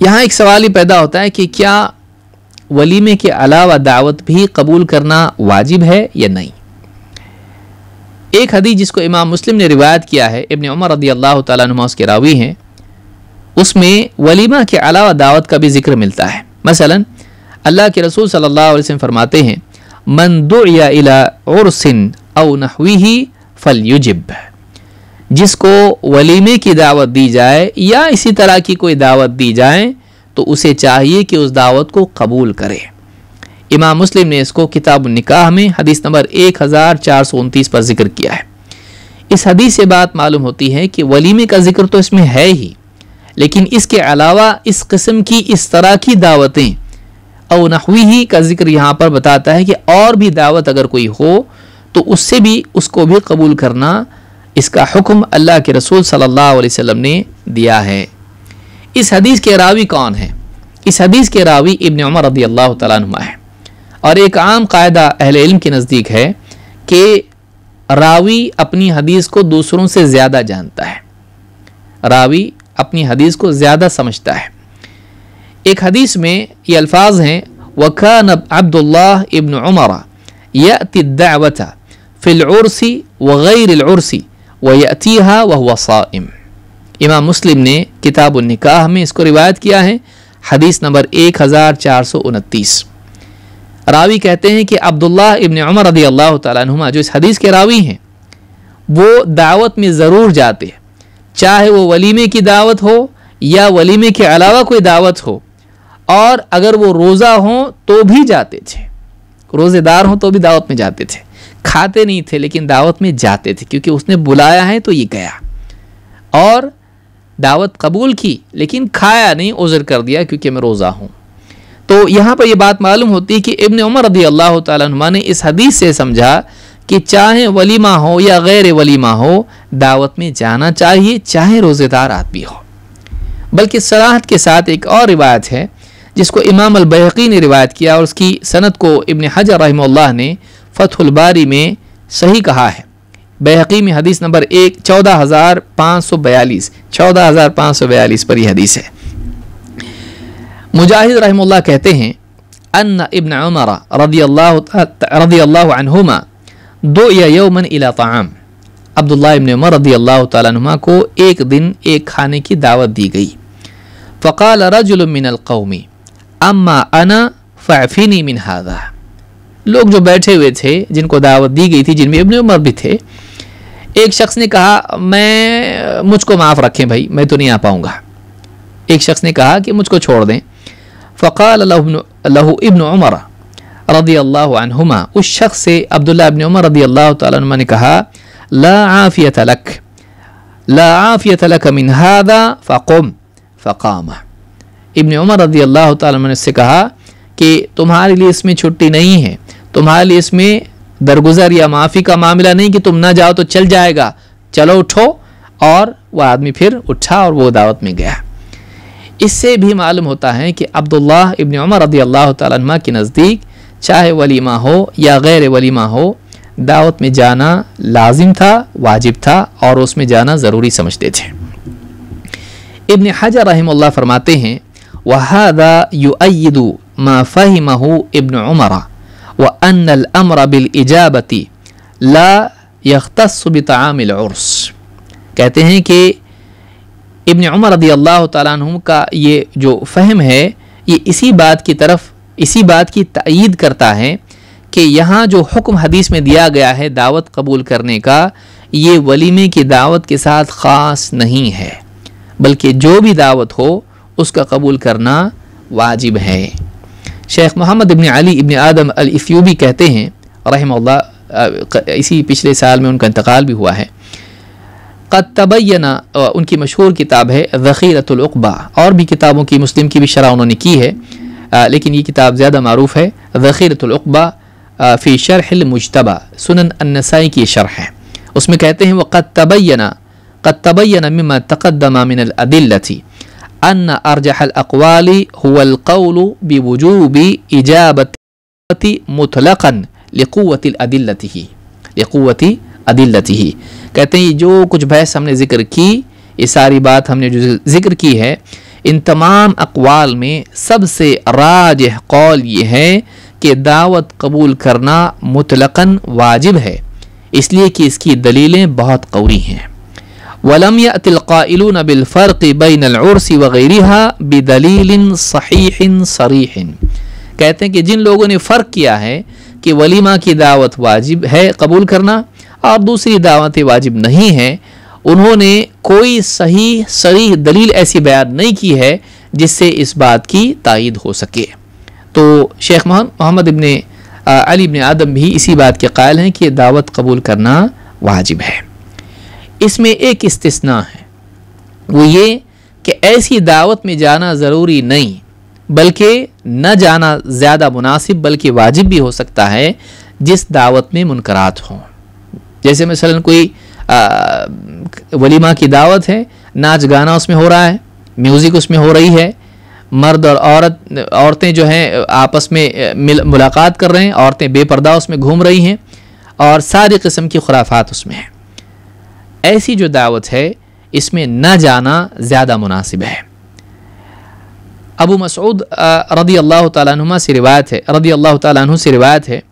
यहाँ एक सवाल ही पैदा होता है कि क्या वलीमे के अलावा दावत भी कबूल करना वाजिब है या नहीं एक हदीस जिसको इमाम मुस्लिम ने रिवायत किया है इबन उमर रदी अल्लाह तुमा उसके रावी हैं उसमें वलीमा के अलावा दावत का भी जिक्र मिलता है मसलन अल्लाह के रसूल सल्लल्लाहु अलैहि वसल्लम फरमाते हैं मन दुआ इला उर्सिन अव नहवी फल युजिब जिसको वलीमे की दावत दी जाए या इसी तरह की कोई दावत दी जाए तो उसे चाहिए कि उस दावत को कबूल करे इमाम मुस्लिम ने इसको किताब निकाह में हदीस नंबर एक हज़ार चार सौ उनतीस पर जिक्र किया है इस हदीस से बात मालूम होती है कि वलीमे का जिक्र तो इसमें है ही लेकिन इसके अलावा इस किस्म की इस तरह की दावतें और नहवी ही का जिक्र यहाँ पर बताता है कि और भी दावत अगर कोई हो तो उससे भी उसको भी कबूल करना इसका हुक्म अल्लाह के रसूल सल्लल्लाहु अलैहि वसल्लम ने दिया है इस हदीस के रावी कौन है इस हदीस के रावी इबन उमर रदी अल्लाह तुमा है और एक आम कायदा अहले इल्म के नज़दीक है कि रावी अपनी हदीस को दूसरों से ज़्यादा जानता है रावी अपनी हदीस को ज़्यादा समझता है एक हदीस में ये अल्फाज हैं वकान अब्दुल्ला इबन उमरा यतिदावता फ़िलुरसी वग़ैरसी वयतीहा वह वसाइम इमाम मुस्लिम ने किताब निकाह में इसको रिवायत किया है हदीस नंबर एक हज़ार चार सौ उनतीस रावी कहते हैं कि अब्दुल्ला इबन उमर रदी अल्लाह तुमा जो इस हदीस के रावी हैं वो दावत में ज़रूर जाते हैं चाहे वो वलीमे की दावत हो या वलीमे के अलावा कोई दावत हो और अगर वो रोज़ा हों तो भी जाते थे रोज़ेदार हों तो भी दावत में जाते थे खाते नहीं थे लेकिन दावत में जाते थे क्योंकि उसने बुलाया है तो ये गया और दावत कबूल की लेकिन खाया नहीं उज़र कर दिया क्योंकि मैं रोज़ा हूँ तो यहाँ पर यह बात मालूम होती है कि इबन उमर रदी अल्लाह तुमा ने इस हदीस से समझा कि चाहे वलीमा हो या गैर वलीमा हो दावत में जाना चाहिए चाहे रोज़ेदार आदमी हो बल्कि सराहत के साथ एक और रिवायत है जिसको इमाम अलबहकी ने रिवायत किया और उसकी सनत को इबन हजर रही ने फ़तुलबारी में सही कहा है बेहकी में हदीस नंबर एक चौदह हज़ार पाँच सौ बयालीस चौदह हज़ार पाँच सौ बयालीस पर यह हदीस है मुजाहिद रहमुल्ला कहते हैं अन इबन उमर रदी अल्लाह रदी अल्लाह अनहुमा दो या यौमन इला ताम अब्दुल्ला इबन उमर रदी अल्लाह तुमा को एक दिन एक खाने की दावत दी गई फ़काल रजुल मिनल कौमी अम्मा अना फ़ैफ़िनी मिन हादा लोग जो बैठे हुए थे जिनको दावत दी गई थी जिनमें इबन उमर भी थे एक शख्स ने कहा मैं मुझको माफ़ रखें भाई मैं तो नहीं आ पाऊँगा एक शख्स ने कहा कि मुझको छोड़ दें फ़काल लहू इबन उमर रदी अल्लाह उस शख्स से अब्दुल्ला इबन उमर रदी अल्लाह तुमा ने कहा ला आफ़ियत लक ला आफ़ियत लक मिन हादा फ़कुम फ़काम इबन उमर रदी अल्लाह तुमने उससे कहा कि तुम्हारे लिए इसमें छुट्टी नहीं है तुम्हारे लिए इसमें दरगुजर या माफ़ी का मामला नहीं कि तुम ना जाओ तो चल जाएगा चलो उठो और वह आदमी फिर उठा और वो दावत में गया इससे भी मालूम होता है कि अब्दुल्ला इबन उमर रदी अल्लाह तमा के नज़दीक चाहे वलीमा हो या गैर वलीमा हो दावत में जाना लाजिम था वाजिब था और उसमें जाना ज़रूरी समझते थे इबन हजर रहमल्ला फरमाते हैं वहादा युदु मा फ़ही महू इबन उमरा व अन अमर बिल इजाबती ला यख्तबितामिल कहते हैं कि इबन उमर रदी अल्लाह तुम का ये जो फ़हम है ये इसी बात की तरफ इसी बात की तईद करता है कि यहाँ जो हुक्म हदीस में दिया गया है दावत कबूल करने का ये वलीमे की दावत के साथ ख़ास नहीं है बल्कि जो भी दावत हो उसका कबूल करना वाजिब है शेख मोहम्मद इबन अली इबन आदम अलफ्यूबी कहते हैं रहमल्ला इसी पिछले साल में उनका इंतकाल भी हुआ है कद तबैना उनकी मशहूर किताब है ज़ख़ीरतलबा और भी किताबों की मुस्लिम की भी शरह उन्होंने की है आ, लेकिन ये किताब ज़्यादा मरूफ़ है ज़ख़ीरतलबा फ़ी शरहलमुशतबा सुनन अनसाई की शरह है उसमें कहते हैं वह कद तबैना कद तबैना मम तकदमा मिनल थी أن أرجح अकवाली هو القول بوجوب إجابة مطلقا अदिलती الأدلة لقوة अदिलती कहते हैं जो कुछ बहस हमने ज़िक्र की ये सारी बात हमने जो ज़िक्र की है इन तमाम अकवाल में सबसे राज कौल ये है कि दावत कबूल करना मुतलकन वाजिब है इसलिए कि इसकी दलीलें बहुत कौरी हैं القائلون بالفرق بين العرس وغيرها بدليل صحيح صريح कहते हैं कि जिन लोगों ने फ़र्क किया है कि वलीमा की दावत वाजिब है कबूल करना और दूसरी दावतें वाजिब नहीं हैं उन्होंने कोई सही सरीह दलील ऐसी बयान नहीं की है जिससे इस बात की तायद हो सके तो शेख मोहम्मद इबन अली इबन आदम भी इसी बात के कायल हैं कि दावत कबूल करना वाजिब है इसमें एक इस्तना है वो ये कि ऐसी दावत में जाना ज़रूरी नहीं बल्कि न जाना ज़्यादा मुनासिब बल्कि वाजिब भी हो सकता है जिस दावत में मुनकरात हों जैसे मसलन कोई आ, वलीमा की दावत है नाच गाना उसमें हो रहा है म्यूज़िक उसमें हो रही है मर्द और औरत औरतें जो हैं आपस में मिल मुलाकात कर रहे हैं औरतें बेपर्दा उसमें घूम रही हैं और सारी किस्म की खुराफात उसमें हैं ऐसी जो दावत है इसमें न जाना ज़्यादा मुनासिब है अबू मसूद रदी अल्लाह तुमा से रिवायत है रदी अल्लाह तु से रिवायत है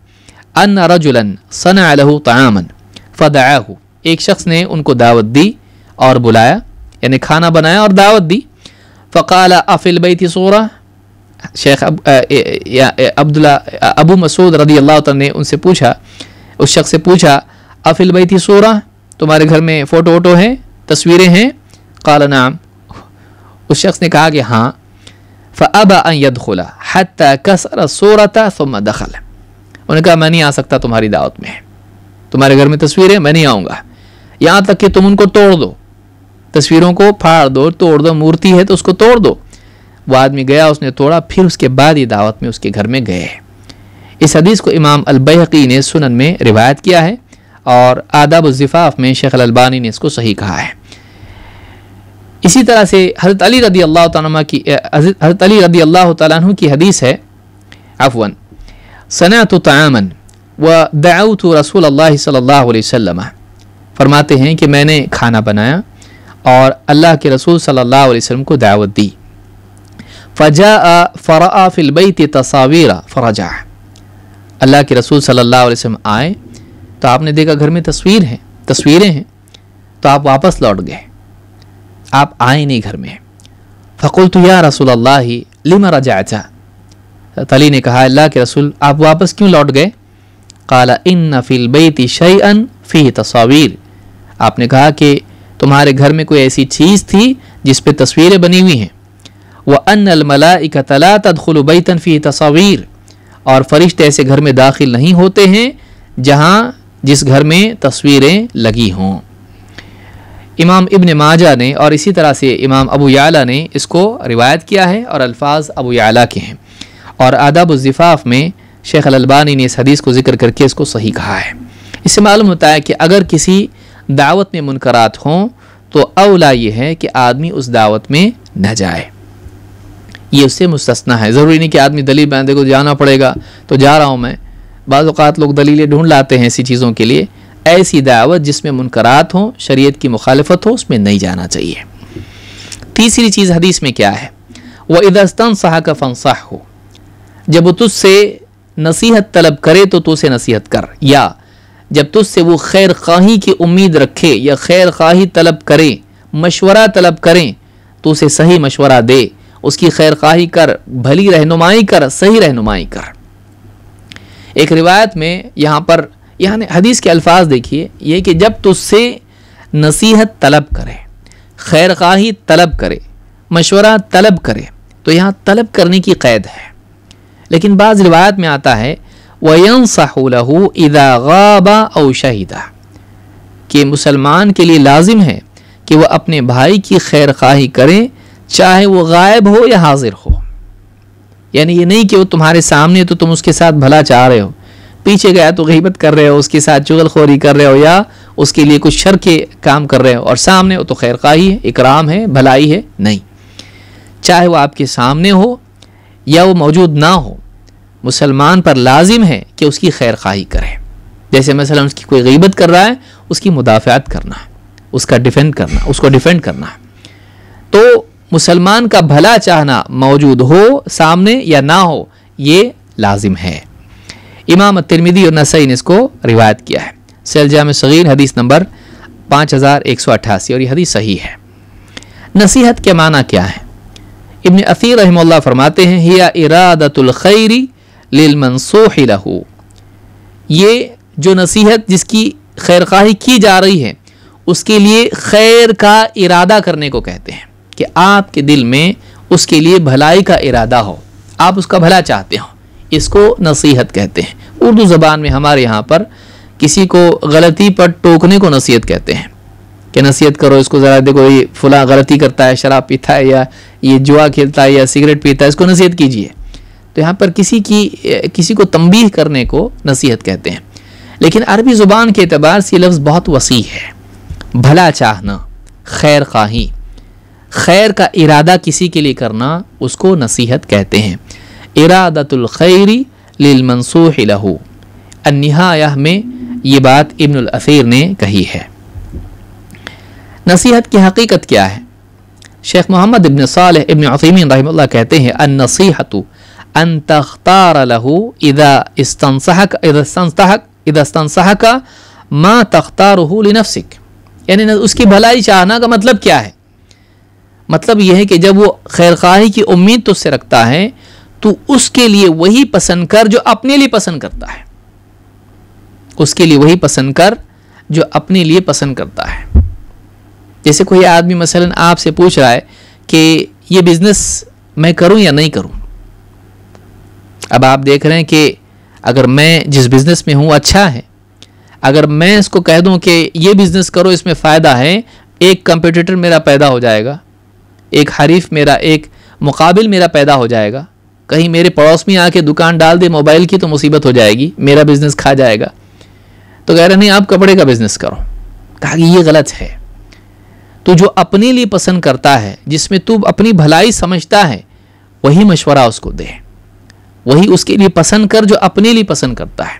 अन रजुलन सन लहू तामन फ़दाहू एक शख्स ने उनको दावत दी और बुलाया यानी खाना बनाया और दावत दी फ़काल अफिलबई थी सोरा शेख अब, अब्दुल्ला अबू मसूद रदी अल्लाह ने उनसे पूछा उस शख्स से पूछा अफिलबई थी सोरा तुम्हारे घर में फ़ोटो वोटो हैं तस्वीरें हैं काला नाम उस शख्स ने कहा कि हाँ फ़ब अयद खुला हत कसर सो सुम दखल उन्होंने कहा मैं नहीं आ सकता तुम्हारी दावत में तुम्हारे घर में तस्वीरें मैं नहीं आऊँगा यहाँ तक कि तुम उनको तोड़ दो तस्वीरों को फाड़ दो तोड़ दो मूर्ति है तो उसको तोड़ दो वो आदमी गया उसने तोड़ा फिर उसके बाद ही दावत में उसके घर में गए इस हदीस को इमाम अलबैकी ने सुनन में रिवायत किया है और आदाब ज़िफ़ाफ़ में शेख अलबानी ने इसको सही कहा है इसी तरह से हज़रत अली रदी अल्लाह तमा की हज़रत अली रदी अल्लाह तु की हदीस है अफवन सना तो तमन व दाऊत रसूल अल्लाह सल्लल्लाहु फरमाते हैं कि मैंने खाना बनाया और अल्लाह के रसूल सल्लल्लाहु अलैहि वसल्लम को दावत दी फ़जा फ़रा फ़िलबई तस्वीर फ़राजा अल्लाह के रसूल सल्लल्लाहु अलैहि वसल्लम आए तो आपने देखा घर में तस्वीर हैं तस्वीरें हैं तो आप वापस लौट गए आप आए नहीं घर में फ़कुल तो या रसूल अल्लाह लिमा रजाचा तली ने कहा अल्लाह के रसूल आप वापस क्यों लौट गए काला इन नफिल बैती शई अन फ़ी तस्वीर आपने कहा कि तुम्हारे घर में कोई ऐसी चीज़ थी जिस पर तस्वीरें बनी हुई हैं वह अन अलमला इकतला तदखलबैतन फ़ी तस्वीर और फरिश्ते ऐसे घर में दाखिल नहीं होते हैं जहाँ जिस घर में तस्वीरें लगी हों इमाम इबन माजा ने और इसी तरह से इमाम अबू याला ने इसको रिवायत किया है और अल्फाज अबू याला के हैं और आदाबाफ़ में शेख अलबानी ने इस हदीस को ज़िक्र करके इसको सही कहा है इससे मालूम होता है कि अगर किसी दावत में मुनकरात हों तो अवला ये है कि आदमी उस दावत में न जाए ये उससे मुस्तना है ज़रूरी नहीं कि आदमी दलील बंदे को जाना पड़ेगा तो जा रहा हूँ मैं बाज़ात लोग दलीलें ढूंढ लाते हैं ऐसी चीज़ों के लिए ऐसी दावत जिसमें मुनकरात हों शरीयत की मुखालफत हो उसमें नहीं जाना चाहिए तीसरी चीज़ हदीस में क्या है वह इदस्तन साह का फनसाह हो जब वो तुझसे नसीहत तलब करे तो उसे नसीहत कर या जब तुझसे वो खैर खाही की उम्मीद रखे या खैर खाही तलब करें मशवरा तलब करें तो उसे सही मशवरा दे उसकी खैर खाही कर भली रहनुमाई कर सही रहनुमाई कर एक रिवायत में यहाँ पर यहाँ हदीस के अल्फाज देखिए ये कि जब तुझसे नसीहत तलब करे खैर खाही तलब करे मशवरा तलब करे तो यहाँ तलब करने की कैद है लेकिन बाज़ रिवायत में आता है वयन साहू इदागा गाबा और शहीदा कि मुसलमान के लिए लाजिम है कि वह अपने भाई की खैर खाही करें चाहे वो गायब हो या हाजिर हो यानी ये नहीं कि वो तुम्हारे सामने तो तुम उसके साथ भला चाह रहे हो पीछे गया तो गहीबत कर रहे हो उसके साथ चुगलखोरी कर रहे हो या उसके लिए कुछ शर के काम कर रहे हो और सामने हो तो खैर खाही है इकराम है भलाई है नहीं चाहे वो आपके सामने हो या वो मौजूद ना हो मुसलमान पर लाजिम है कि उसकी खैर खाही करे जैसे मसला उसकी कोई गीबत कर रहा है उसकी मुदाफ़ात करना उसका डिफेंड करना उसको डिफेंड करना तो मुसलमान का भला चाहना मौजूद हो सामने या ना हो ये लाजिम है इमाम तिरमिदी और नसई ने इसको रिवायत किया है जाम सगीर हदीस नंबर पाँच हज़ार एक सौ अट्ठासी और यह हदीस सही है नसीहत के माना क्या है इबन अफ़ी रहमल्ला फरमाते हैं हिया इरादतुल्खैरी लिलमनसूह ये जो नसीहत जिसकी खैरखाही की जा रही है उसके लिए खैर का इरादा करने को कहते हैं कि आपके दिल में उसके लिए भलाई का इरादा हो आप उसका भला चाहते हो इसको नसीहत कहते हैं उर्दू ज़बान में हमारे यहाँ पर किसी को गलती पर टोकने को नसीहत कहते हैं कि नसीहत करो इसको ज़रा देखो ये फुला गलती करता है शराब पीता है या ये जुआ खेलता है या सिगरेट पीता है इसको नसीहत कीजिए तो यहाँ पर किसी की किसी को तंबीह करने को नसीहत कहते हैं लेकिन अरबी ज़ुबान के अतबार से लफ्ज़ बहुत वसी है भला चाहना खैर खाही खैर का इरादा किसी के लिए करना उसको नसीहत कहते हैं इरादतुल्खैरी लिलमनसूह लहू अनहाया में ये बात इब्नुल असीर ने कही है नसीहत की हकीकत क्या है शेख मोहम्मद इबन साल इबन असीमिन रही कहते हैं अन नसीहतु अन तख्तार लहू इदा इस्तनसहक इदस्तनसहक माँ तख्तार यानी उसकी भलाई चाहना का मतलब क्या है मतलब यह है कि जब वो खैर खाही की उम्मीद तो उससे रखता है तो उसके लिए वही पसंद कर जो अपने लिए पसंद करता है उसके लिए वही पसंद कर जो अपने लिए पसंद करता है जैसे कोई आदमी मसलन आपसे पूछ रहा है कि ये बिज़नेस मैं करूं या नहीं करूं अब आप देख रहे हैं कि अगर मैं जिस बिज़नेस में हूं अच्छा है अगर मैं इसको कह दूं कि ये बिज़नेस करो इसमें फ़ायदा है एक कंपटीटर मेरा पैदा हो जाएगा एक हरीफ मेरा एक मुकाबिल मेरा पैदा हो जाएगा कहीं मेरे पड़ोस में आके दुकान डाल दे मोबाइल की तो मुसीबत हो जाएगी मेरा बिज़नेस खा जाएगा तो कह रहे नहीं आप कपड़े का बिज़नेस करो कहा कि ये गलत है तो जो अपने लिए पसंद करता है जिसमें तू अपनी भलाई समझता है वही मशवरा उसको दे वही उसके लिए पसंद कर जो अपने लिए पसंद करता है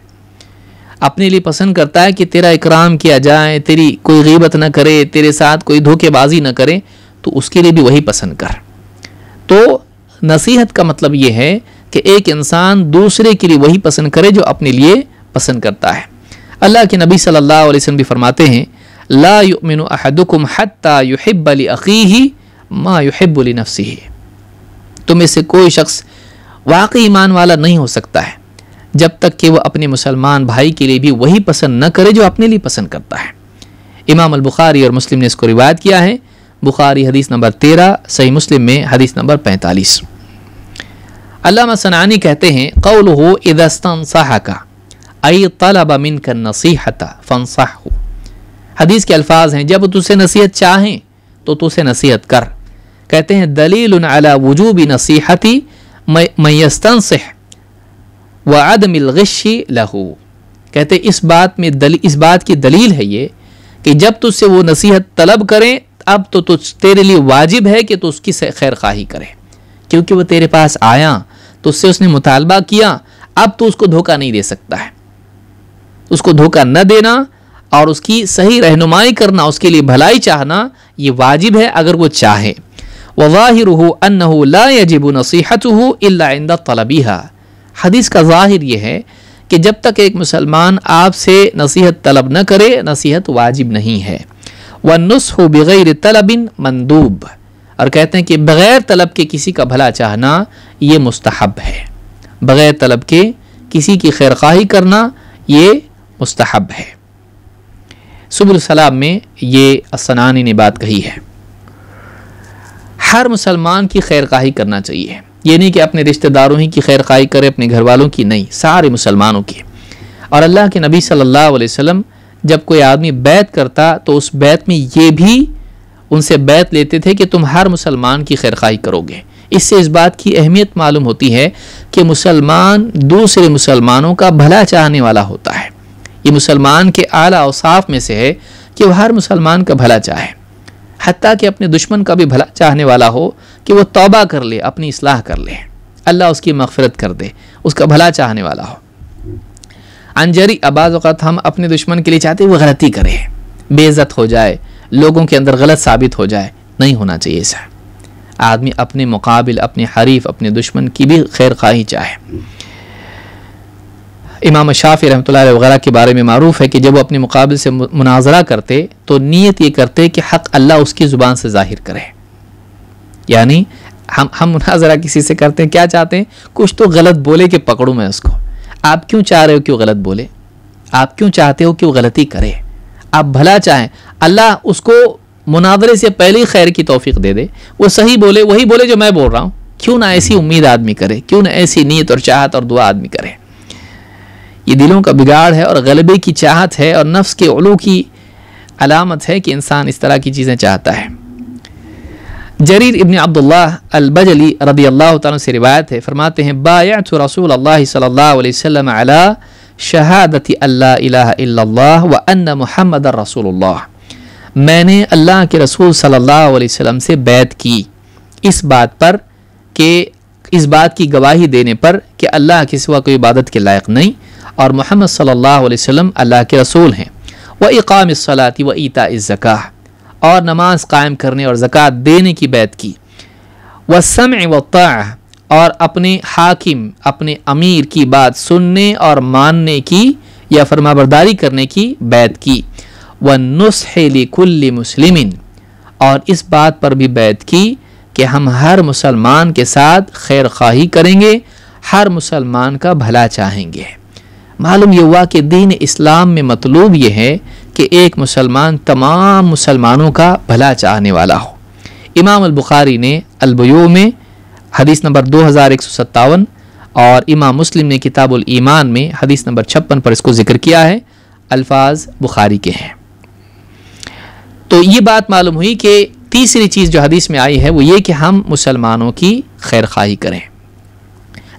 अपने लिए पसंद करता है कि तेरा इकराम किया जाए तेरी कोई गीबत ना करे तेरे साथ कोई धोखेबाजी ना करे तो उसके लिए भी वही पसंद कर तो नसीहत का मतलब ये है कि एक इंसान दूसरे के लिए वही पसंद करे जो अपने लिए पसंद करता है अल्लाह के नबी सल्लल्लाहु अलैहि वसल्लम भी फरमाते हैं ला युमिन अहदुकुम हत्ता युहिब माँ युहिब नफसी तुम तो में से कोई शख्स वाकई ईमान वाला नहीं हो सकता है जब तक कि वह अपने मुसलमान भाई के लिए भी वही पसंद न करे जो अपने लिए पसंद करता है इमाम अल बुखारी और मुस्लिम ने इसको रिवायत किया है बुखारी हदीस नंबर तेरह सही मुस्लिम में हदीस नंबर पैंतालीस अलामा सनानी कहते हैं कौल हो साह का अई तलब मिन का नसीहता फनसाह हदीस के अल्फाज हैं जब तुझसे नसीहत चाहें तो तुझसे नसीहत कर कहते हैं दलील अला वजूब नसीहती मैस्तन से व अदमिलशी लहू कहते इस बात में दली इस बात की दलील है ये कि जब तुझसे वो नसीहत तलब करें अब तो तुझ तेरे लिए वाजिब है कि तू तो उसकी खैर खाही करे क्योंकि वो तेरे पास आया तो उससे उसने मुतालबा किया अब तो उसको धोखा नहीं दे सकता है उसको धोखा न देना और उसकी सही रहनुमाई करना उसके लिए भलाई चाहना ये वाजिब है अगर वो चाहे वाहिर अन्नहु ला नसीहत हो इलाइंदा तलबीहा हदीस का ज़ाहिर यह है कि जब तक एक मुसलमान आपसे नसीहत तलब न करे नसीहत वाजिब नहीं है व नुस्ह बग़ैर तलबिन मंदूब और कहते हैं कि बग़ैर तलब के किसी का भला चाहना ये मुस्तहब है बग़ैर तलब के किसी की खैर खाही करना ये मुस्तहब है सुबुलसलाम में ये असनानी ने बात कही है हर मुसलमान की खैर खाही करना चाहिए ये नहीं कि अपने रिश्तेदारों ही की खैर खाही करे अपने घर वालों की नहीं सारे मुसलमानों की और अल्लाह के नबी सल्लल्लाहु अलैहि वसल्लम जब कोई आदमी बैत करता तो उस बैत में ये भी उनसे बैत लेते थे कि तुम हर मुसलमान की खैरखाई करोगे इससे इस बात की अहमियत मालूम होती है कि मुसलमान दूसरे मुसलमानों का भला चाहने वाला होता है ये मुसलमान के आला अवसाफ में से है कि वह हर मुसलमान का भला चाहे हती कि अपने दुश्मन का भी भला चाहने वाला हो कि वह तोबा कर ले अपनी असलाह कर ले अल्लाह उसकी मफ़रत कर दे उसका भला चाहने वाला हो अनजरी वक़्त हम अपने दुश्मन के लिए चाहते वो गलती करे बेज़त हो जाए लोगों के अंदर गलत साबित हो जाए नहीं होना चाहिए ऐसा आदमी अपने मुकाबिल अपने हरीफ अपने दुश्मन की भी खैर खाही चाहे इमाम शाफ़ी रहमत वगैरह के बारे में मरूफ़ है कि जब वो अपने मुकाबले से मुनाजरा करते तो नीयत ये करते कि हक़ अल्लाह उसकी ज़ुबान से ज़ाहिर करे यानी हम हम मुनाजरा किसी से करते हैं क्या चाहते हैं कुछ तो गलत बोले कि पकड़ूँ मैं उसको आप क्यों चाह रहे हो कि वो गलत बोले आप क्यों चाहते हो कि वो गलती करे आप भला चाहें अल्लाह उसको मुनावरे से पहले ही खैर की तोफीक़ दे दे वो सही बोले वही बोले जो मैं बोल रहा हूँ क्यों ना ऐसी उम्मीद आदमी करे क्यों ना ऐसी नीयत और चाहत और दुआ आदमी करे ये दिलों का बिगाड़ है और गलबे की चाहत है और नफ्स के उलू की अलामत है कि इंसान इस तरह की चीज़ें चाहता है जरीर इबन अब्दुल्लाह अलबजली रदी अल्लाह तन से रिवायत है फरमाते हैं बायत रसूल अल्लाह सल्लल्लाहु अला शहादत अल्लाह व अन्न मोहम्मद रसूलुल्लाह मैंने अल्लाह के रसूल सल्लल्लाहु अलैहि वसल्लम से बैत की इस बात पर कि इस बात की गवाही देने पर कि अल्लाह के सिवा कोई इबादत के लायक नहीं और मोहम्मद सल्लल्लाहु अलैहि वसल्लम अल्लाह के रसूल हैं व इकाम सलाती व ईता ज़क़ा और नमाज कायम करने और ज़क़़त देने की बैत की वसम व और अपने हाकिम अपने अमीर की बात सुनने और मानने की या फरमाबरदारी करने की बैत की व कुल्ली मुसलिम और इस बात पर भी बैत की कि हम हर मुसलमान के साथ खैर खाही करेंगे हर मुसलमान का भला चाहेंगे मालूम यह हुआ कि दीन इस्लाम में मतलूब यह है कि एक मुसलमान तमाम मुसलमानों का भला चाहने वाला हो इमाम अलबुखारी ने अलबयो में हदीस नंबर दो हज़ार एक सौ सत्तावन और इमाम मुस्लिम ने किताबुल ईमान में हदीस नंबर छप्पन पर इसको ज़िक्र किया है अल्फाज बुखारी के हैं तो ये बात मालूम हुई कि तीसरी चीज़ जो हदीस में आई है वो ये कि हम मुसलमानों की खैर खाही करें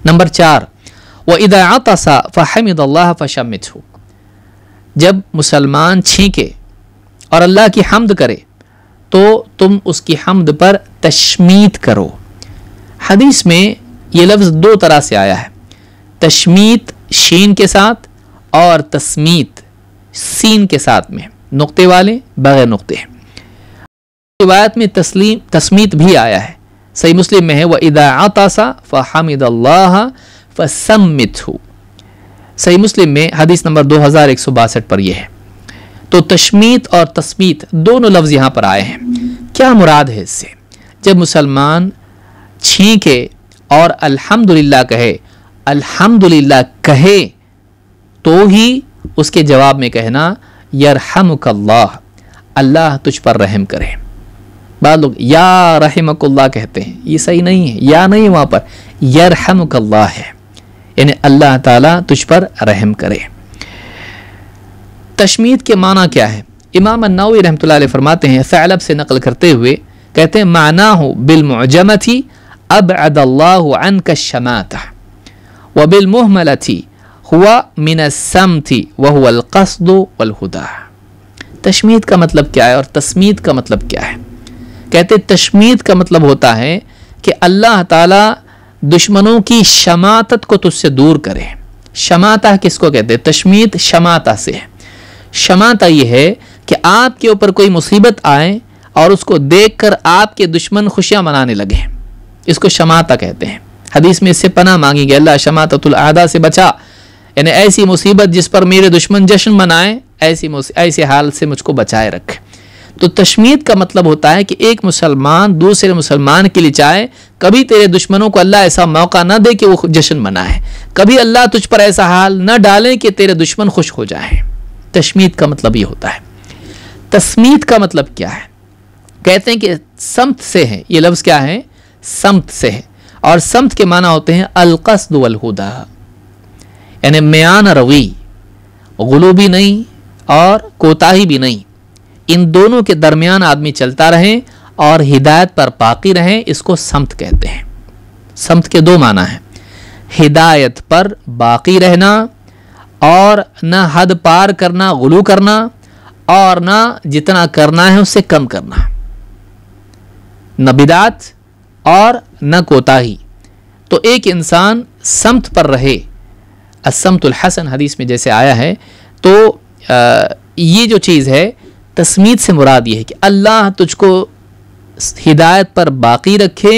नंबर चार व इदातसा फ़हमद फ़शमित हो जब मुसलमान छींके और अल्लाह की हमद करे तो तुम उसकी हमद पर तशमीत करो हदीस में ये लफ्ज़ दो तरह से आया है तशमीत शीन के साथ और तस्मीत सीन के साथ में नुक्ते वाले बग़ैर नुक्ते हैं रिवायत में तस्लीम तस्मीत भी आया है सही मुस्लिम में है वह इदा आतासा फ़ाहमद फ़समित हूँ सही मुस्लिम में हदीस नंबर दो हज़ार एक सौ बासठ पर यह है तो तशमीत और तस्मीत दोनों लफ्ज़ यहाँ पर आए हैं क्या मुराद है इससे जब मुसलमान छींके और अल्हम्दुलिल्लाह कहे अल्हम्दुलिल्लाह कहे तो ही उसके जवाब में कहना यरहमकल्लाह अल्लाह तुझ पर रहम करे बाद लोग या रहमकल्ला कहते हैं ये सही नहीं है या नहीं वहाँ पर यरहमकल्ला है यानी अल्लाह ताला तुझ पर रहम करे तशमीद के माना क्या है इमाम अन्नावी रहमत फरमाते हैं सैलब से नकल करते हुए कहते हैं माना हो बिलमजम थी अब अदल्लान का था व बिलमहमल थी हुआ मिनसम थी वह अलकसदुलहुदा तशमीद का मतलब क्या है और तस्मीद का मतलब क्या है कहते तशमीद का मतलब होता है कि अल्लाह ताला दुश्मनों की शमातत को तुझसे दूर करे शमाता किसको कहते हैं तशमीत शमाता से है शमाता यह है कि आपके ऊपर कोई मुसीबत आए और उसको देख कर आपके दुश्मन खुशियाँ मनाने लगे इसको शमाता कहते हैं हदीस में इससे पना मांगी गई अल्लाह शमातुलदा से बचा यानी ऐसी मुसीबत जिस पर मेरे दुश्मन जश्न मनाएं ऐसी ऐसे हाल से मुझको बचाए रखे तो तशमीद का मतलब होता है कि एक मुसलमान दूसरे मुसलमान के लिए चाहे कभी तेरे दुश्मनों को अल्लाह ऐसा मौका ना दे कि वो जश्न मनाए कभी अल्लाह तुझ पर ऐसा हाल ना डालें कि तेरे दुश्मन खुश हो जाए तशमीद का मतलब ये होता है तस्मीत का मतलब क्या है कहते हैं कि समत से है ये लफ्ज़ क्या है समत से है और समत के माना होते हैं अलकसद यानी म्यान रवी भी नहीं और कोताही भी नहीं इन दोनों के दरमियान आदमी चलता रहे और हिदायत पर बाकी रहें इसको समत कहते हैं समत के दो माना है हिदायत पर बाकी रहना और न हद पार करना गुलू करना और ना जितना करना है उससे कम करना न बिदात और न कोताही तो एक इंसान समत पर रहे असमतुल हसन हदीस में जैसे आया है तो आ, ये जो चीज़ है तस्मीद से मुराद ये है कि अल्लाह तुझको हिदायत पर बाकी रखे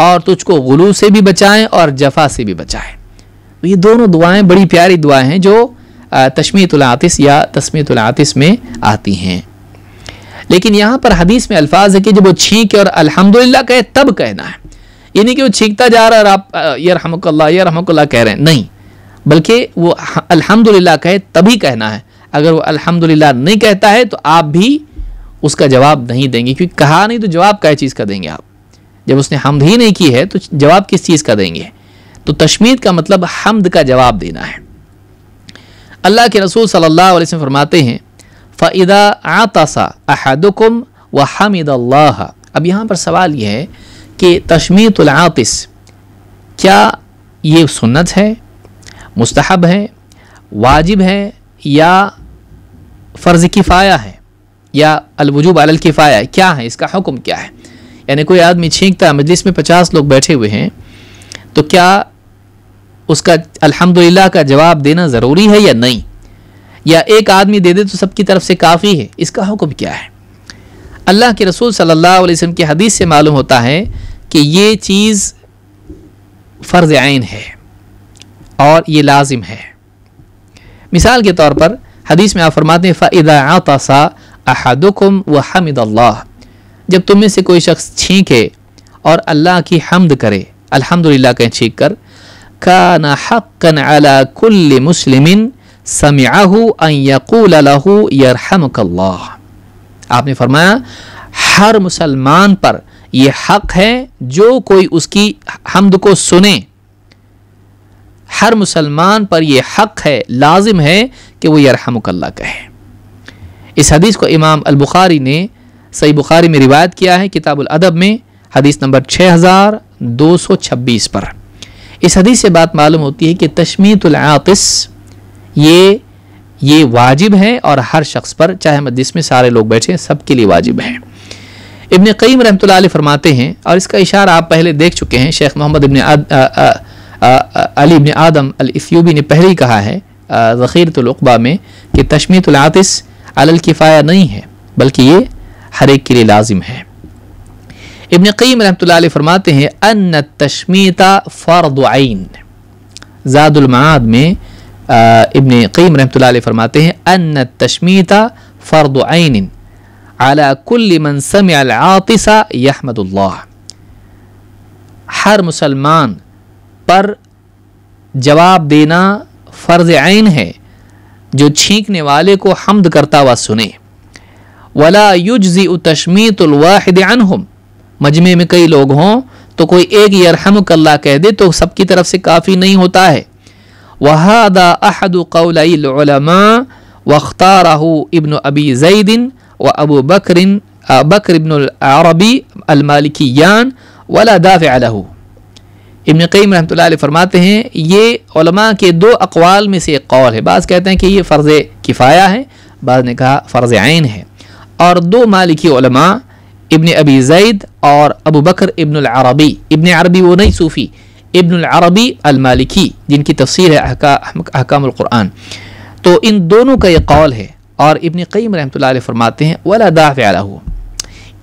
और तुझको गलू से भी बचाएं और जफा से भी बचाएं तो ये दोनों दुआएं बड़ी प्यारी दुआएं हैं जो तशमीतलातिस या तस्मीतलातिस में आती हैं लेकिन यहाँ पर हदीस में अल्फाज है कि जब वो छींक और अल्हम्दुलिल्लाह कहे तब कहना है यानी कि वो छींकता जा रहा है और आप ये रहमकल्ला ये कह रहे हैं नहीं बल्कि वो अल्हम्दुलिल्लाह कहे तभी कहना है अगर वो अल्हम्दुलिल्लाह नहीं कहता है तो आप भी उसका जवाब नहीं देंगे क्योंकि कहा नहीं तो जवाब क्या चीज़ का देंगे आप जब उसने हमद ही नहीं की है तो जवाब किस चीज़ का देंगे तो तशमीद का मतलब हमद का जवाब देना है अल्लाह के रसूल सल्लल्लाहु अलैहि वसल्लम फरमाते हैं फ़ैदा आतासा अहदुकुम व हमिद अब यहाँ पर सवाल यह है कि तशमीतलातिस क्या ये सुन्नत है मुस्तहब है वाजिब है या फ़र्ज़ किफ़ाया है या अलवजूब अल किफ़ाया है क्या है इसका हुक्म क्या है यानी कोई आदमी छींकता है मजलिस में पचास लोग बैठे हुए हैं तो क्या उसका अल्हम्दुलिल्लाह का जवाब देना ज़रूरी है या नहीं या एक आदमी दे दे तो सबकी तरफ से काफ़ी है इसका हुक्म क्या है अल्लाह के रसूल सल्लल्लाहु अलैहि वसल्लम की हदीस से मालूम होता है कि ये चीज़ फ़र्ज़ आइन है और ये लाजिम है मिसाल के तौर पर हदीस में आप फरमाते हैं अहदुकुम व हमद अल्लाह जब तुम में से कोई शख्स छींके और अल्लाह की हमद करे अल्हम्दुलिल्लाह कहें छींक कर कान हक़न अला कुल्ल मुस्लिम समियाहू यकूलहू यरहमकल्लाह आपने फरमाया हर मुसलमान पर यह हक़ है जो कोई उसकी हमद को सुने हर मुसलमान पर यह हक है लाजिम है कि वह यरहमकल्ला कहे इस हदीस को इमाम अलबुखारी ने सही बुखारी में रिवायत किया है किताबुल अदब में हदीस नंबर 6226 पर इस हदीस से बात मालूम होती है कि तशमीतुलआतिस ये ये वाजिब है और हर शख्स पर चाहे मजलिस में सारे लोग बैठे सबके लिए वाजिब है इबन कईम रहमत फरमाते हैं और इसका इशारा आप पहले देख चुके हैं शेख मोहम्मद इबन अली इबन आदम अलयूबी ने पहले ही कहा है ज़ख़ीरतलबा में कि तशमीतलातिस अलकिफ़ाया नहीं है बल्कि ये हर एक के लिए लाजिम है इबन क़ीम रहमत फरमाते हैं अन तशमीता फ़र्द ज़ादुलमाद में इबन क़ीम रहमत फरमाते हैं अन तशमीता फ़र्द आइन अला कुल मनसम आतिसा यहमदुल्ल हर मुसलमान पर जवाब देना फ़र्ज आन है जो छींकने वाले को हमद करता हुआ सुने वला युजी हम मजमे में कई लोग हों तो कोई एक यरहम कल्ला कह दे तो सबकी तरफ से काफ़ी नहीं होता है वहादा अहद कौलमा वख्तारहू इबन अबी जईदिन व अबू बकर बकर इबन अरबी अलमालिकियान वला दाफ़ इबन कईम रहमत फरमाते हैं ये के दो अकवाल में से एक कौल है बाज़ कहते हैं कि ये फ़र्ज़ किफ़ाया है बाद ने कहा फ़र्ज़ आयन है और दो मालिकी इबन अबी जैद और अबू बकर इबन अरबी इबन अरबी वो नहीं सूफ़ी इबन अरबी अलमालिकी जिनकी तफसीर है अहकाम तो इन दोनों का ये कौल है और इबन कईम रहमत फरमाते हैं वाला दाफ़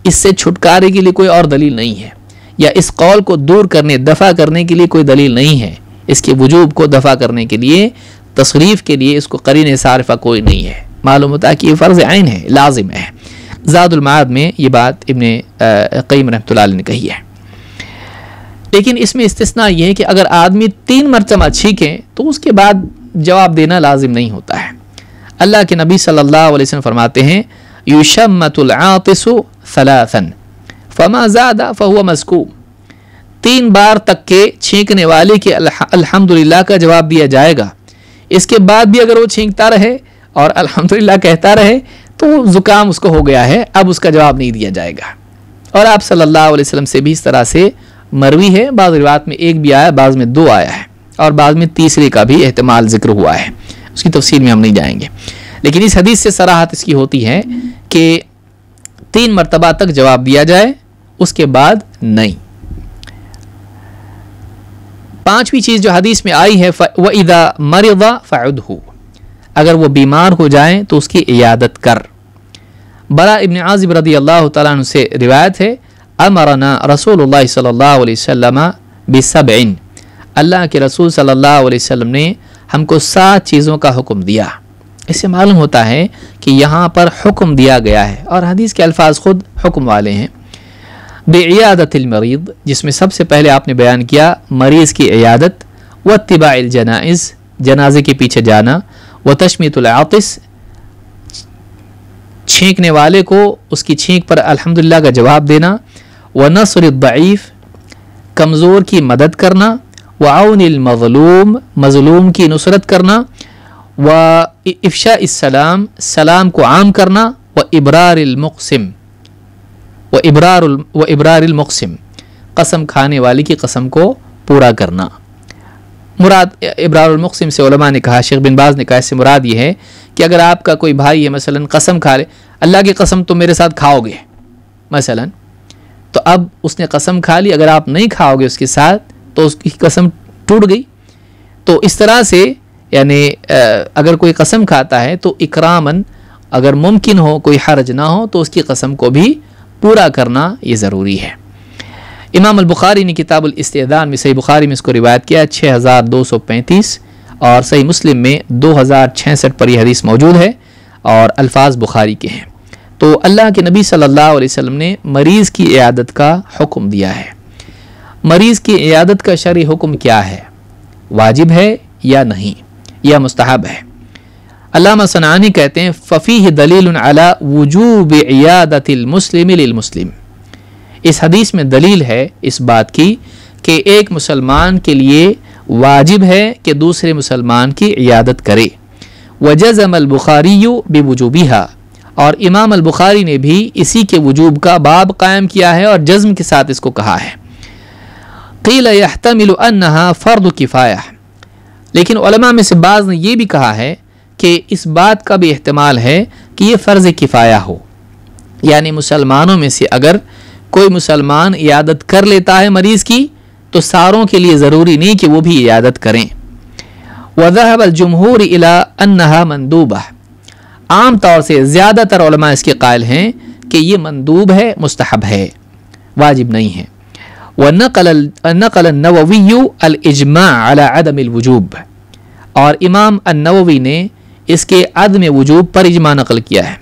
इससे छुटकारे के लिए कोई और दलील नहीं है या इस कौल को दूर करने दफ़ा करने के लिए कोई दलील नहीं है इसके वजूब को दफ़ा करने के लिए तशरीफ़ के लिए इसको करीन सारफ़ा कोई नहीं है मालूम होता कि ये फ़र्ज़ आइन है लाजिम है ज़ादुलमाद में ये बात इबन कईम रहमत ने कही है लेकिन इसमें इस्तना यह है कि अगर आदमी तीन मरतबा छीकें तो उसके बाद जवाब देना लाजिम नहीं होता है अल्लाह के नबी सल्ला फरमाते हैं यूशमतुलआतिसु सलासन फमा ज़्यादा फ़हुआ मस्कूम तीन बार तक के छींकने वाले के अल्हम्दुलिल्लाह का जवाब दिया जाएगा इसके बाद भी अगर वो छींकता रहे और अल्हम्दुलिल्लाह कहता रहे तो ज़ुकाम उसको हो गया है अब उसका जवाब नहीं दिया जाएगा और आप सल्ला वसम से भी इस तरह से मरवी है बाद रिवात में एक भी आया बाद में दो आया है और बाद में तीसरे का भी अहतमाल जिक्र हुआ है उसकी तफसील में हम नहीं जाएंगे लेकिन इस हदीस से सराहत इसकी होती है कि तीन मरतबा तक जवाब दिया जाए उसके बाद नहीं पांचवी चीज़ जो हदीस में आई है वह इदा मरदा फ़ायद हो अगर वो बीमार हो जाए तो उसकी इयादत कर बरा इबन आज़िब रदी अल्लाह तु से रिवायत है अमराना रसूल सल्ला वसम बिसबिन अल्लाह के रसूल सल्ला वसम ने हमको सात चीज़ों का हुक्म दिया इससे मालूम होता है कि यहाँ पर हुक्म दिया गया है और हदीस के अल्फाज ख़ुद हुक्म वाले हैं बेयादत मरीज जिसमें सबसे पहले आपने बयान किया मरीज़ की अयादत व तिबाइल जनाइज़ जनाजे के पीछे जाना व तशमीतलातिस छींकने वाले को उसकी छींक पर अल्हम्दुलिल्लाह का जवाब देना व नसरदीफ़ कमज़ोर की मदद करना व आउनमज़लूम मज़लूम की नुसरत करना व इफ़ा सलाम सलाम को आम करना व इब्रारमक़सम व इब्रार व इब्रारमकसम कसम खाने वाली की कसम को पूरा करना मुराद इब्रारमकसम से ने कहा शेख बिन बाज़ ने कहा इससे मुराद ये है कि अगर आपका कोई भाई है मसला कसम खा ले अल्लाह की कसम तुम मेरे साथ खाओगे मसला तो अब उसने कसम खा ली अगर आप नहीं खाओगे उसके साथ तो उसकी कसम टूट गई तो इस तरह से यानी अगर कोई कसम खाता है तो इकरामन अगर मुमकिन हो कोई हर्ज ना हो तो उसकी कसम को भी पूरा करना ये ज़रूरी है इमाम अलबुखारी ने किताब इस्तेदान में सही बुखारी में इसको रिवायत किया छः हज़ार दो सौ पैंतीस और सही मुस्लिम में दो हज़ार छसठ पर यह हदीस मौजूद है और अल्फाज बुखारी के हैं तो अल्लाह के नबी सल्लल्लाहु अलैहि वसल्लम ने मरीज़ की इयादत का हुक्म दिया है मरीज़ की इयादत का शरी हुक्म क्या है वाजिब है या नहीं या मुस्तहब है अलामा सनानी कहते हैं फ़फ़ी दलील अला वजूब यादतिलमस्लिम मुस्लिम इस हदीस में दलील है इस बात की कि एक मुसलमान के लिए वाजिब है कि दूसरे मुसलमान की इयादत करे वजम अलबुखारी बेवजूबिहा और इमाम अलबुखारी ने भी इसी के वजूब का बाब कायम किया है और जज्म के साथ इसको कहा है कील यहतमिल फ़र्द किफ़ाया लेकिन में से बाज़ ने यह भी कहा है कि इस बात का भी अहतमाल है कि ये फ़र्ज़ किफ़ाया हो यानी मुसलमानों में से अगर कोई मुसलमान इयादत कर लेता है मरीज़ की तो सारों के लिए ज़रूरी नहीं कि वो भी इयादत करें वजहबलजमहूर अला अनहा मंदूबा आम तौर से ज़्यादातर इसके कायल हैं कि ये मंदूब है मस्तहब है वाजिब नहीं है व नकल नकल अला अलजमा वजूब और इमाम अनवी ने इसके अदम वजूब पर इजमा नकल किया है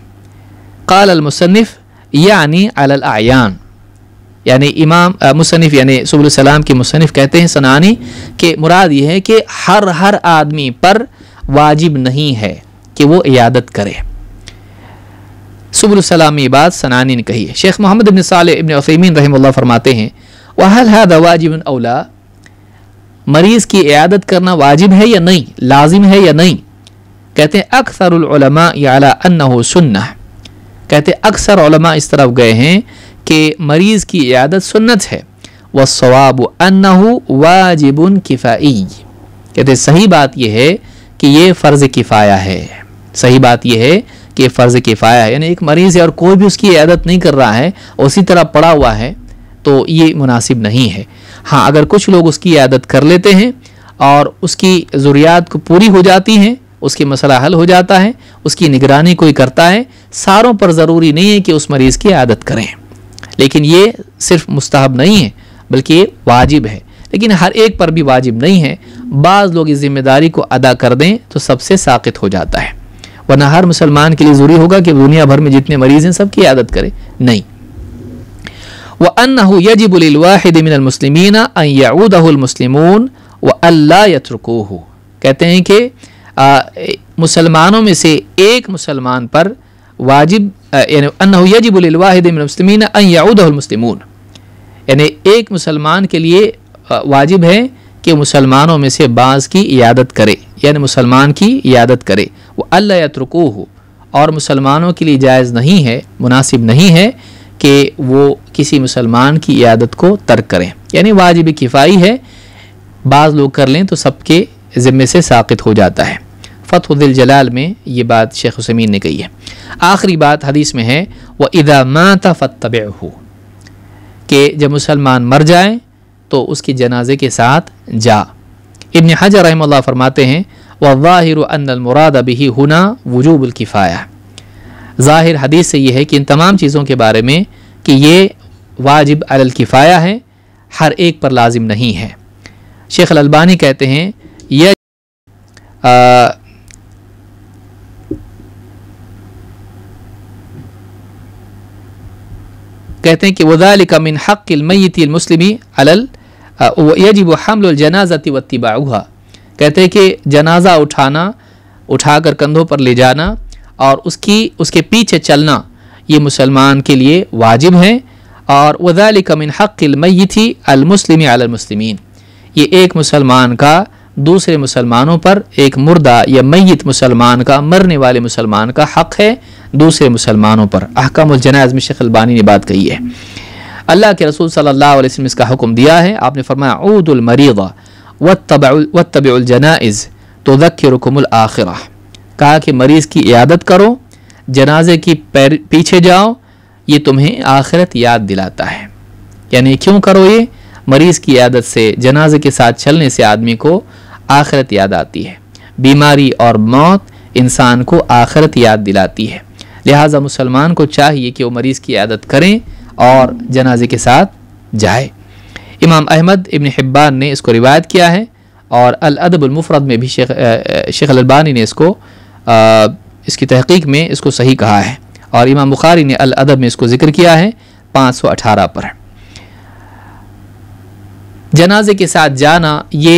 कल अलमुसनफ़ यानी अलआयान यानी इमाम मुसनफ़ यानि सबलम के मुसनफ़ कहते हैं सनानी के मुराद ये है कि हर हर आदमी पर वाजिब नहीं है कि वो इयादत करे सबलसलाम ये बात सनानी ने कही है शेख मोहम्मद इबन साल इबन वसैमिन रहम फरमाते हैं वहल हद वाजिब अवला मरीज़ की इयादत करना वाजिब है या नहीं लाजिम है या नहीं कहते हैं अक्सर याला सुन्ना कहते अक्सर इस तरफ गए हैं कि मरीज़ की इयादत सुन्नत है व सवाब अन्ना वाजिब किफ़ाई कहते सही बात यह है कि ये फ़र्ज़ किफ़ाया है सही बात यह है कि फ़र्ज़ किफ़ाया है यानी एक मरीज़ है और कोई भी उसकी इयादत नहीं कर रहा है उसी तरह पड़ा हुआ है तो ये मुनासिब नहीं है हाँ अगर कुछ लोग उसकी इयादत कर लेते हैं और उसकी ज़रूरियात को पूरी हो जाती हैं उसकी मसला हल हो जाता है उसकी निगरानी कोई करता है सारों पर ज़रूरी नहीं है कि उस मरीज़ की आदत करें लेकिन ये सिर्फ मुस्तहब नहीं है बल्कि ये वाजिब है लेकिन हर एक पर भी वाजिब नहीं है बाज़ लोग इस ज़िम्मेदारी को अदा कर दें तो सबसे साकित हो जाता है वरना हर मुसलमान के लिए ज़रूरी होगा कि दुनिया भर में जितने मरीज़ हैं सबकी आदत करें नहीं व अनहु यजिबुलवाहिदमिनमसलिमिन याऊदहमसलिमून व अल्ला यत्रकूह कहते हैं कि मुसलमानों में से एक मुसलमान पर वाजिब यानी अनजिबुलवाहिदमसलमिन अयाउदमसलमून यानी एक मुसलमान के लिए वाजिब है कि मुसलमानों में से बाज़ की यादत करे यानी मुसलमान की यादत करे वो अल्ला यत्रको हो और मुसलमानों के लिए जायज़ नहीं है मुनासिब नहीं है कि वो किसी मुसलमान की यादत को तर्क करें यानी वाजिब किफ़ाई है बाज़ लोग कर लें तो सबके ज़िम्मे से साकित हो जाता है फ़तह दिल जलाल में ये बात शेख हुसमीन ने कही है आखिरी बात हदीस में है वह इदा माता फ़तब हो कि जब मुसलमान मर जाएँ तो उसके जनाजे के साथ जा इबन हज रहम फरमाते हैं व वाहिर मुराद अभी हुना वजूबुल्किफ़ाया ज़ाहिर हदीस से यह है कि इन तमाम चीज़ों के बारे में कि ये वाजिब अलकफ़ाया है हर एक पर लाजिम नहीं है शेख अलबानी कहते हैं यह कहते हैं कि वदालिका मिन हक़िलमयतमसलमी अलल यजब हमल जनाज़ती वतिबाऊहा कहते हैं कि जनाजा उठाना उठाकर कंधों पर ले जाना और उसकी उसके पीछे चलना ये मुसलमान के लिए वाजिब है और वदालिका मिन थी अलमुसलिम अलमुसलिमिन ये एक मुसलमान का दूसरे मुसलमानों पर एक मुर्दा या मैत मुसलमान का मरने वाले मुसलमान का हक है दूसरे मुसलमानों पर अहकामजनाज में शेख अलबानी ने बात कही है अल्लाह के रसूल सल्लल्लाहु अलैहि वसल्लम इसका हुक्म दिया है आपने फरमाया ऊदुलमरीदा व तबजनाइज़ तो ज़क्रकुमल आखिरा कहा कि मरीज़ की यादत करो जनाजे की पीछे जाओ ये तुम्हें आखिरत याद दिलाता है यानी क्यों करो ये मरीज़ की आदत से जनाजे के साथ चलने से आदमी को आखरत याद आती है बीमारी और मौत इंसान को आखरत याद दिलाती है लिहाजा मुसलमान को चाहिए कि वो मरीज़ की आदत करें और जनाजे के साथ जाए इमाम अहमद इबन हब्बान ने इसको रिवायत किया है और अलअदबुलमफ़रद में भी शेख शेख अलबानी ने इसको आ, इसकी तहकीक में इसको सही कहा है और इमाम बुखारी ने अदब में इसको ज़िक्र किया है पाँच सौ अठारह पर जनाजे के साथ जाना ये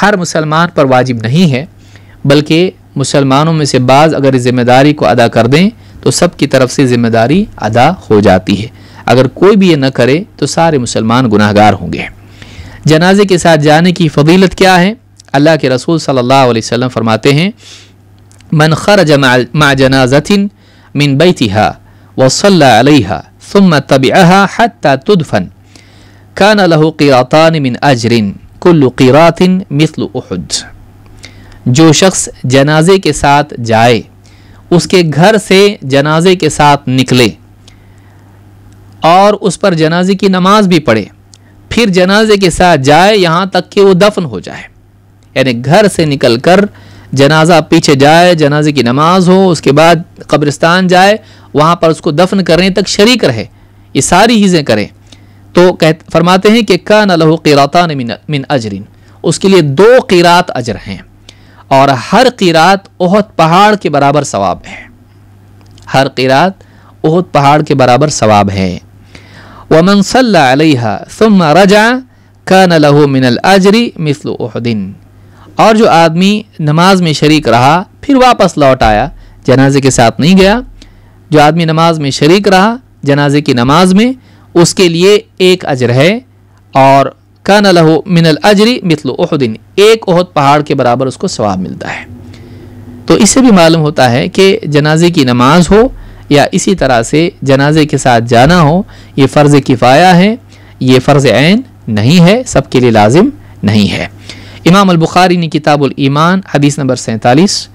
हर मुसलमान पर वाजिब नहीं है बल्कि मुसलमानों में से बाज़ अगर इस ज़िम्मेदारी को अदा कर दें तो सब की तरफ से ज़िम्मेदारी अदा हो जाती है अगर कोई भी ये न करे तो सारे मुसलमान गुनाहगार होंगे जनाजे के साथ जाने की फजीलत क्या है अल्लाह के रसूल सल्लल्लाहु अलैहि वसल्लम फरमाते हैं मन खरज मा जनाजतिन मिन बैतिहा वसल्ला तब तबिअहा हत्ता तुदफन कान लहू क़िरातान मिन अजरिन कुल क़िरातिन मिसल उहद जो शख्स जनाजे के साथ जाए उसके घर से जनाजे के साथ निकले और उस पर जनाजे की नमाज भी पढ़े फिर जनाजे के साथ जाए यहाँ तक कि वो दफन हो जाए यानी घर से निकल कर जनाजा पीछे जाए जनाजे की नमाज हो उसके बाद कब्रिस्तान जाए वहाँ पर उसको दफन करने तक शरीक रहे ये सारी चीज़ें करें तो कह फरमाते हैं कि का लहो किराता मिन अजरिन उसके लिए दो किरात अजर हैं और हर किरात ओहद पहाड़ के बराबर सवाब है हर किरात ओहद पहाड़ के बराबर सवाब है वमन सल्ला सुम रजा का लहो मिनल अजरी मिसल उहदिन और जो आदमी नमाज में शरीक रहा फिर वापस लौट आया जनाजे के साथ नहीं गया जो आदमी नमाज में शरीक रहा जनाजे की नमाज में उसके लिए एक अजर है और कान लहो मिनल अजरी मितलो ओहदिन एक ओहद पहाड़ के बराबर उसको सवाब मिलता है तो इससे भी मालूम होता है कि जनाजे की नमाज हो या इसी तरह से जनाजे के साथ जाना हो ये फ़र्ज़ किफ़ाया है ये फ़र्ज़ आन नहीं है सबके लिए लाजिम नहीं है इमाम अलबुखारी ने किताबुल ईमान हदीस नंबर सैंतालीस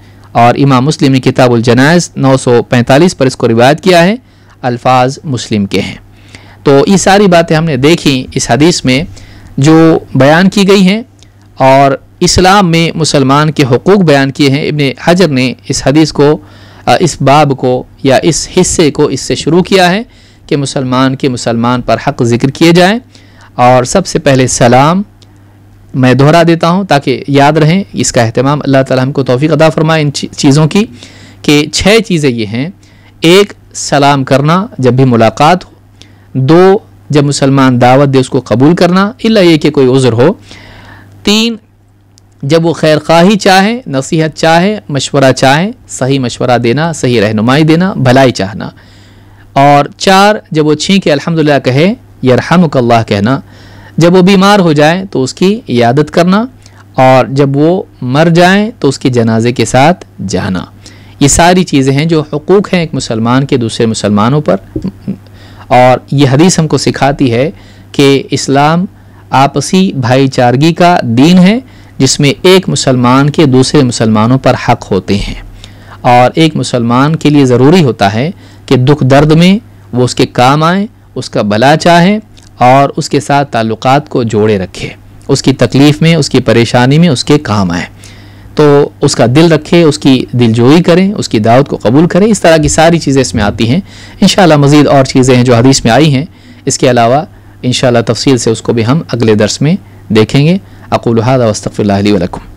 और इमाम मुस्लिम ने किताबुल जनाइज नौ सौ पैंतालीस पर इसको रिवायत किया है अल्फाज मुस्लिम के हैं तो ये सारी बातें हमने देखी इस हदीस में जो बयान की गई हैं और इस्लाम में मुसलमान के हकूक़ बयान किए हैं इबन हजर ने इस हदीस को इस बाब को या इस हिस्से को इससे शुरू किया है कि मुसलमान के मुसलमान पर हक ज़िक्र किए जाएँ और सबसे पहले सलाम मैं दोहरा देता हूँ ताकि याद रहें इसका अहतमाम अल्लाह ताला हमको तोफ़ी अदा फरमाए इन चीज़ों की कि छः चीज़ें ये हैं एक सलाम करना जब भी मुलाकात हो दो जब मुसलमान दावत दे उसको कबूल करना इला ये कि कोई उज़र हो तीन जब वो खैर खाही चाहे नसीहत चाहे मशवरा चाहे सही मशवरा देना सही रहनुमाई देना भलाई चाहना और चार जब वो छीं के अलहमदिल्ला कहे अल्लाह कहना जब वो बीमार हो जाए तो उसकी यादत करना और जब वो मर जाए तो उसके जनाजे के साथ जाना ये सारी चीज़ें हैं जो हकूक़ हैं एक मुसलमान के दूसरे मुसलमानों पर और ये हदीस हमको सिखाती है कि इस्लाम आपसी भाईचारगी का दीन है जिसमें एक मुसलमान के दूसरे मुसलमानों पर हक होते हैं और एक मुसलमान के लिए ज़रूरी होता है कि दुख दर्द में वो उसके काम आए उसका भला चाहे और उसके साथ ताल्लुकात को जोड़े रखे उसकी तकलीफ़ में उसकी परेशानी में उसके काम आए तो उसका दिल रखें उसकी दिलजोई करें उसकी दावत को कबूल करें इस तरह की सारी चीज़ें इसमें आती हैं इन मज़ीद और चीज़ें हैं जो हदीस में आई हैं इसके अलावा इन तफसील से उसको भी हम अगले दर्स में देखेंगे अकुल हादा वस्तफ़ी वरकू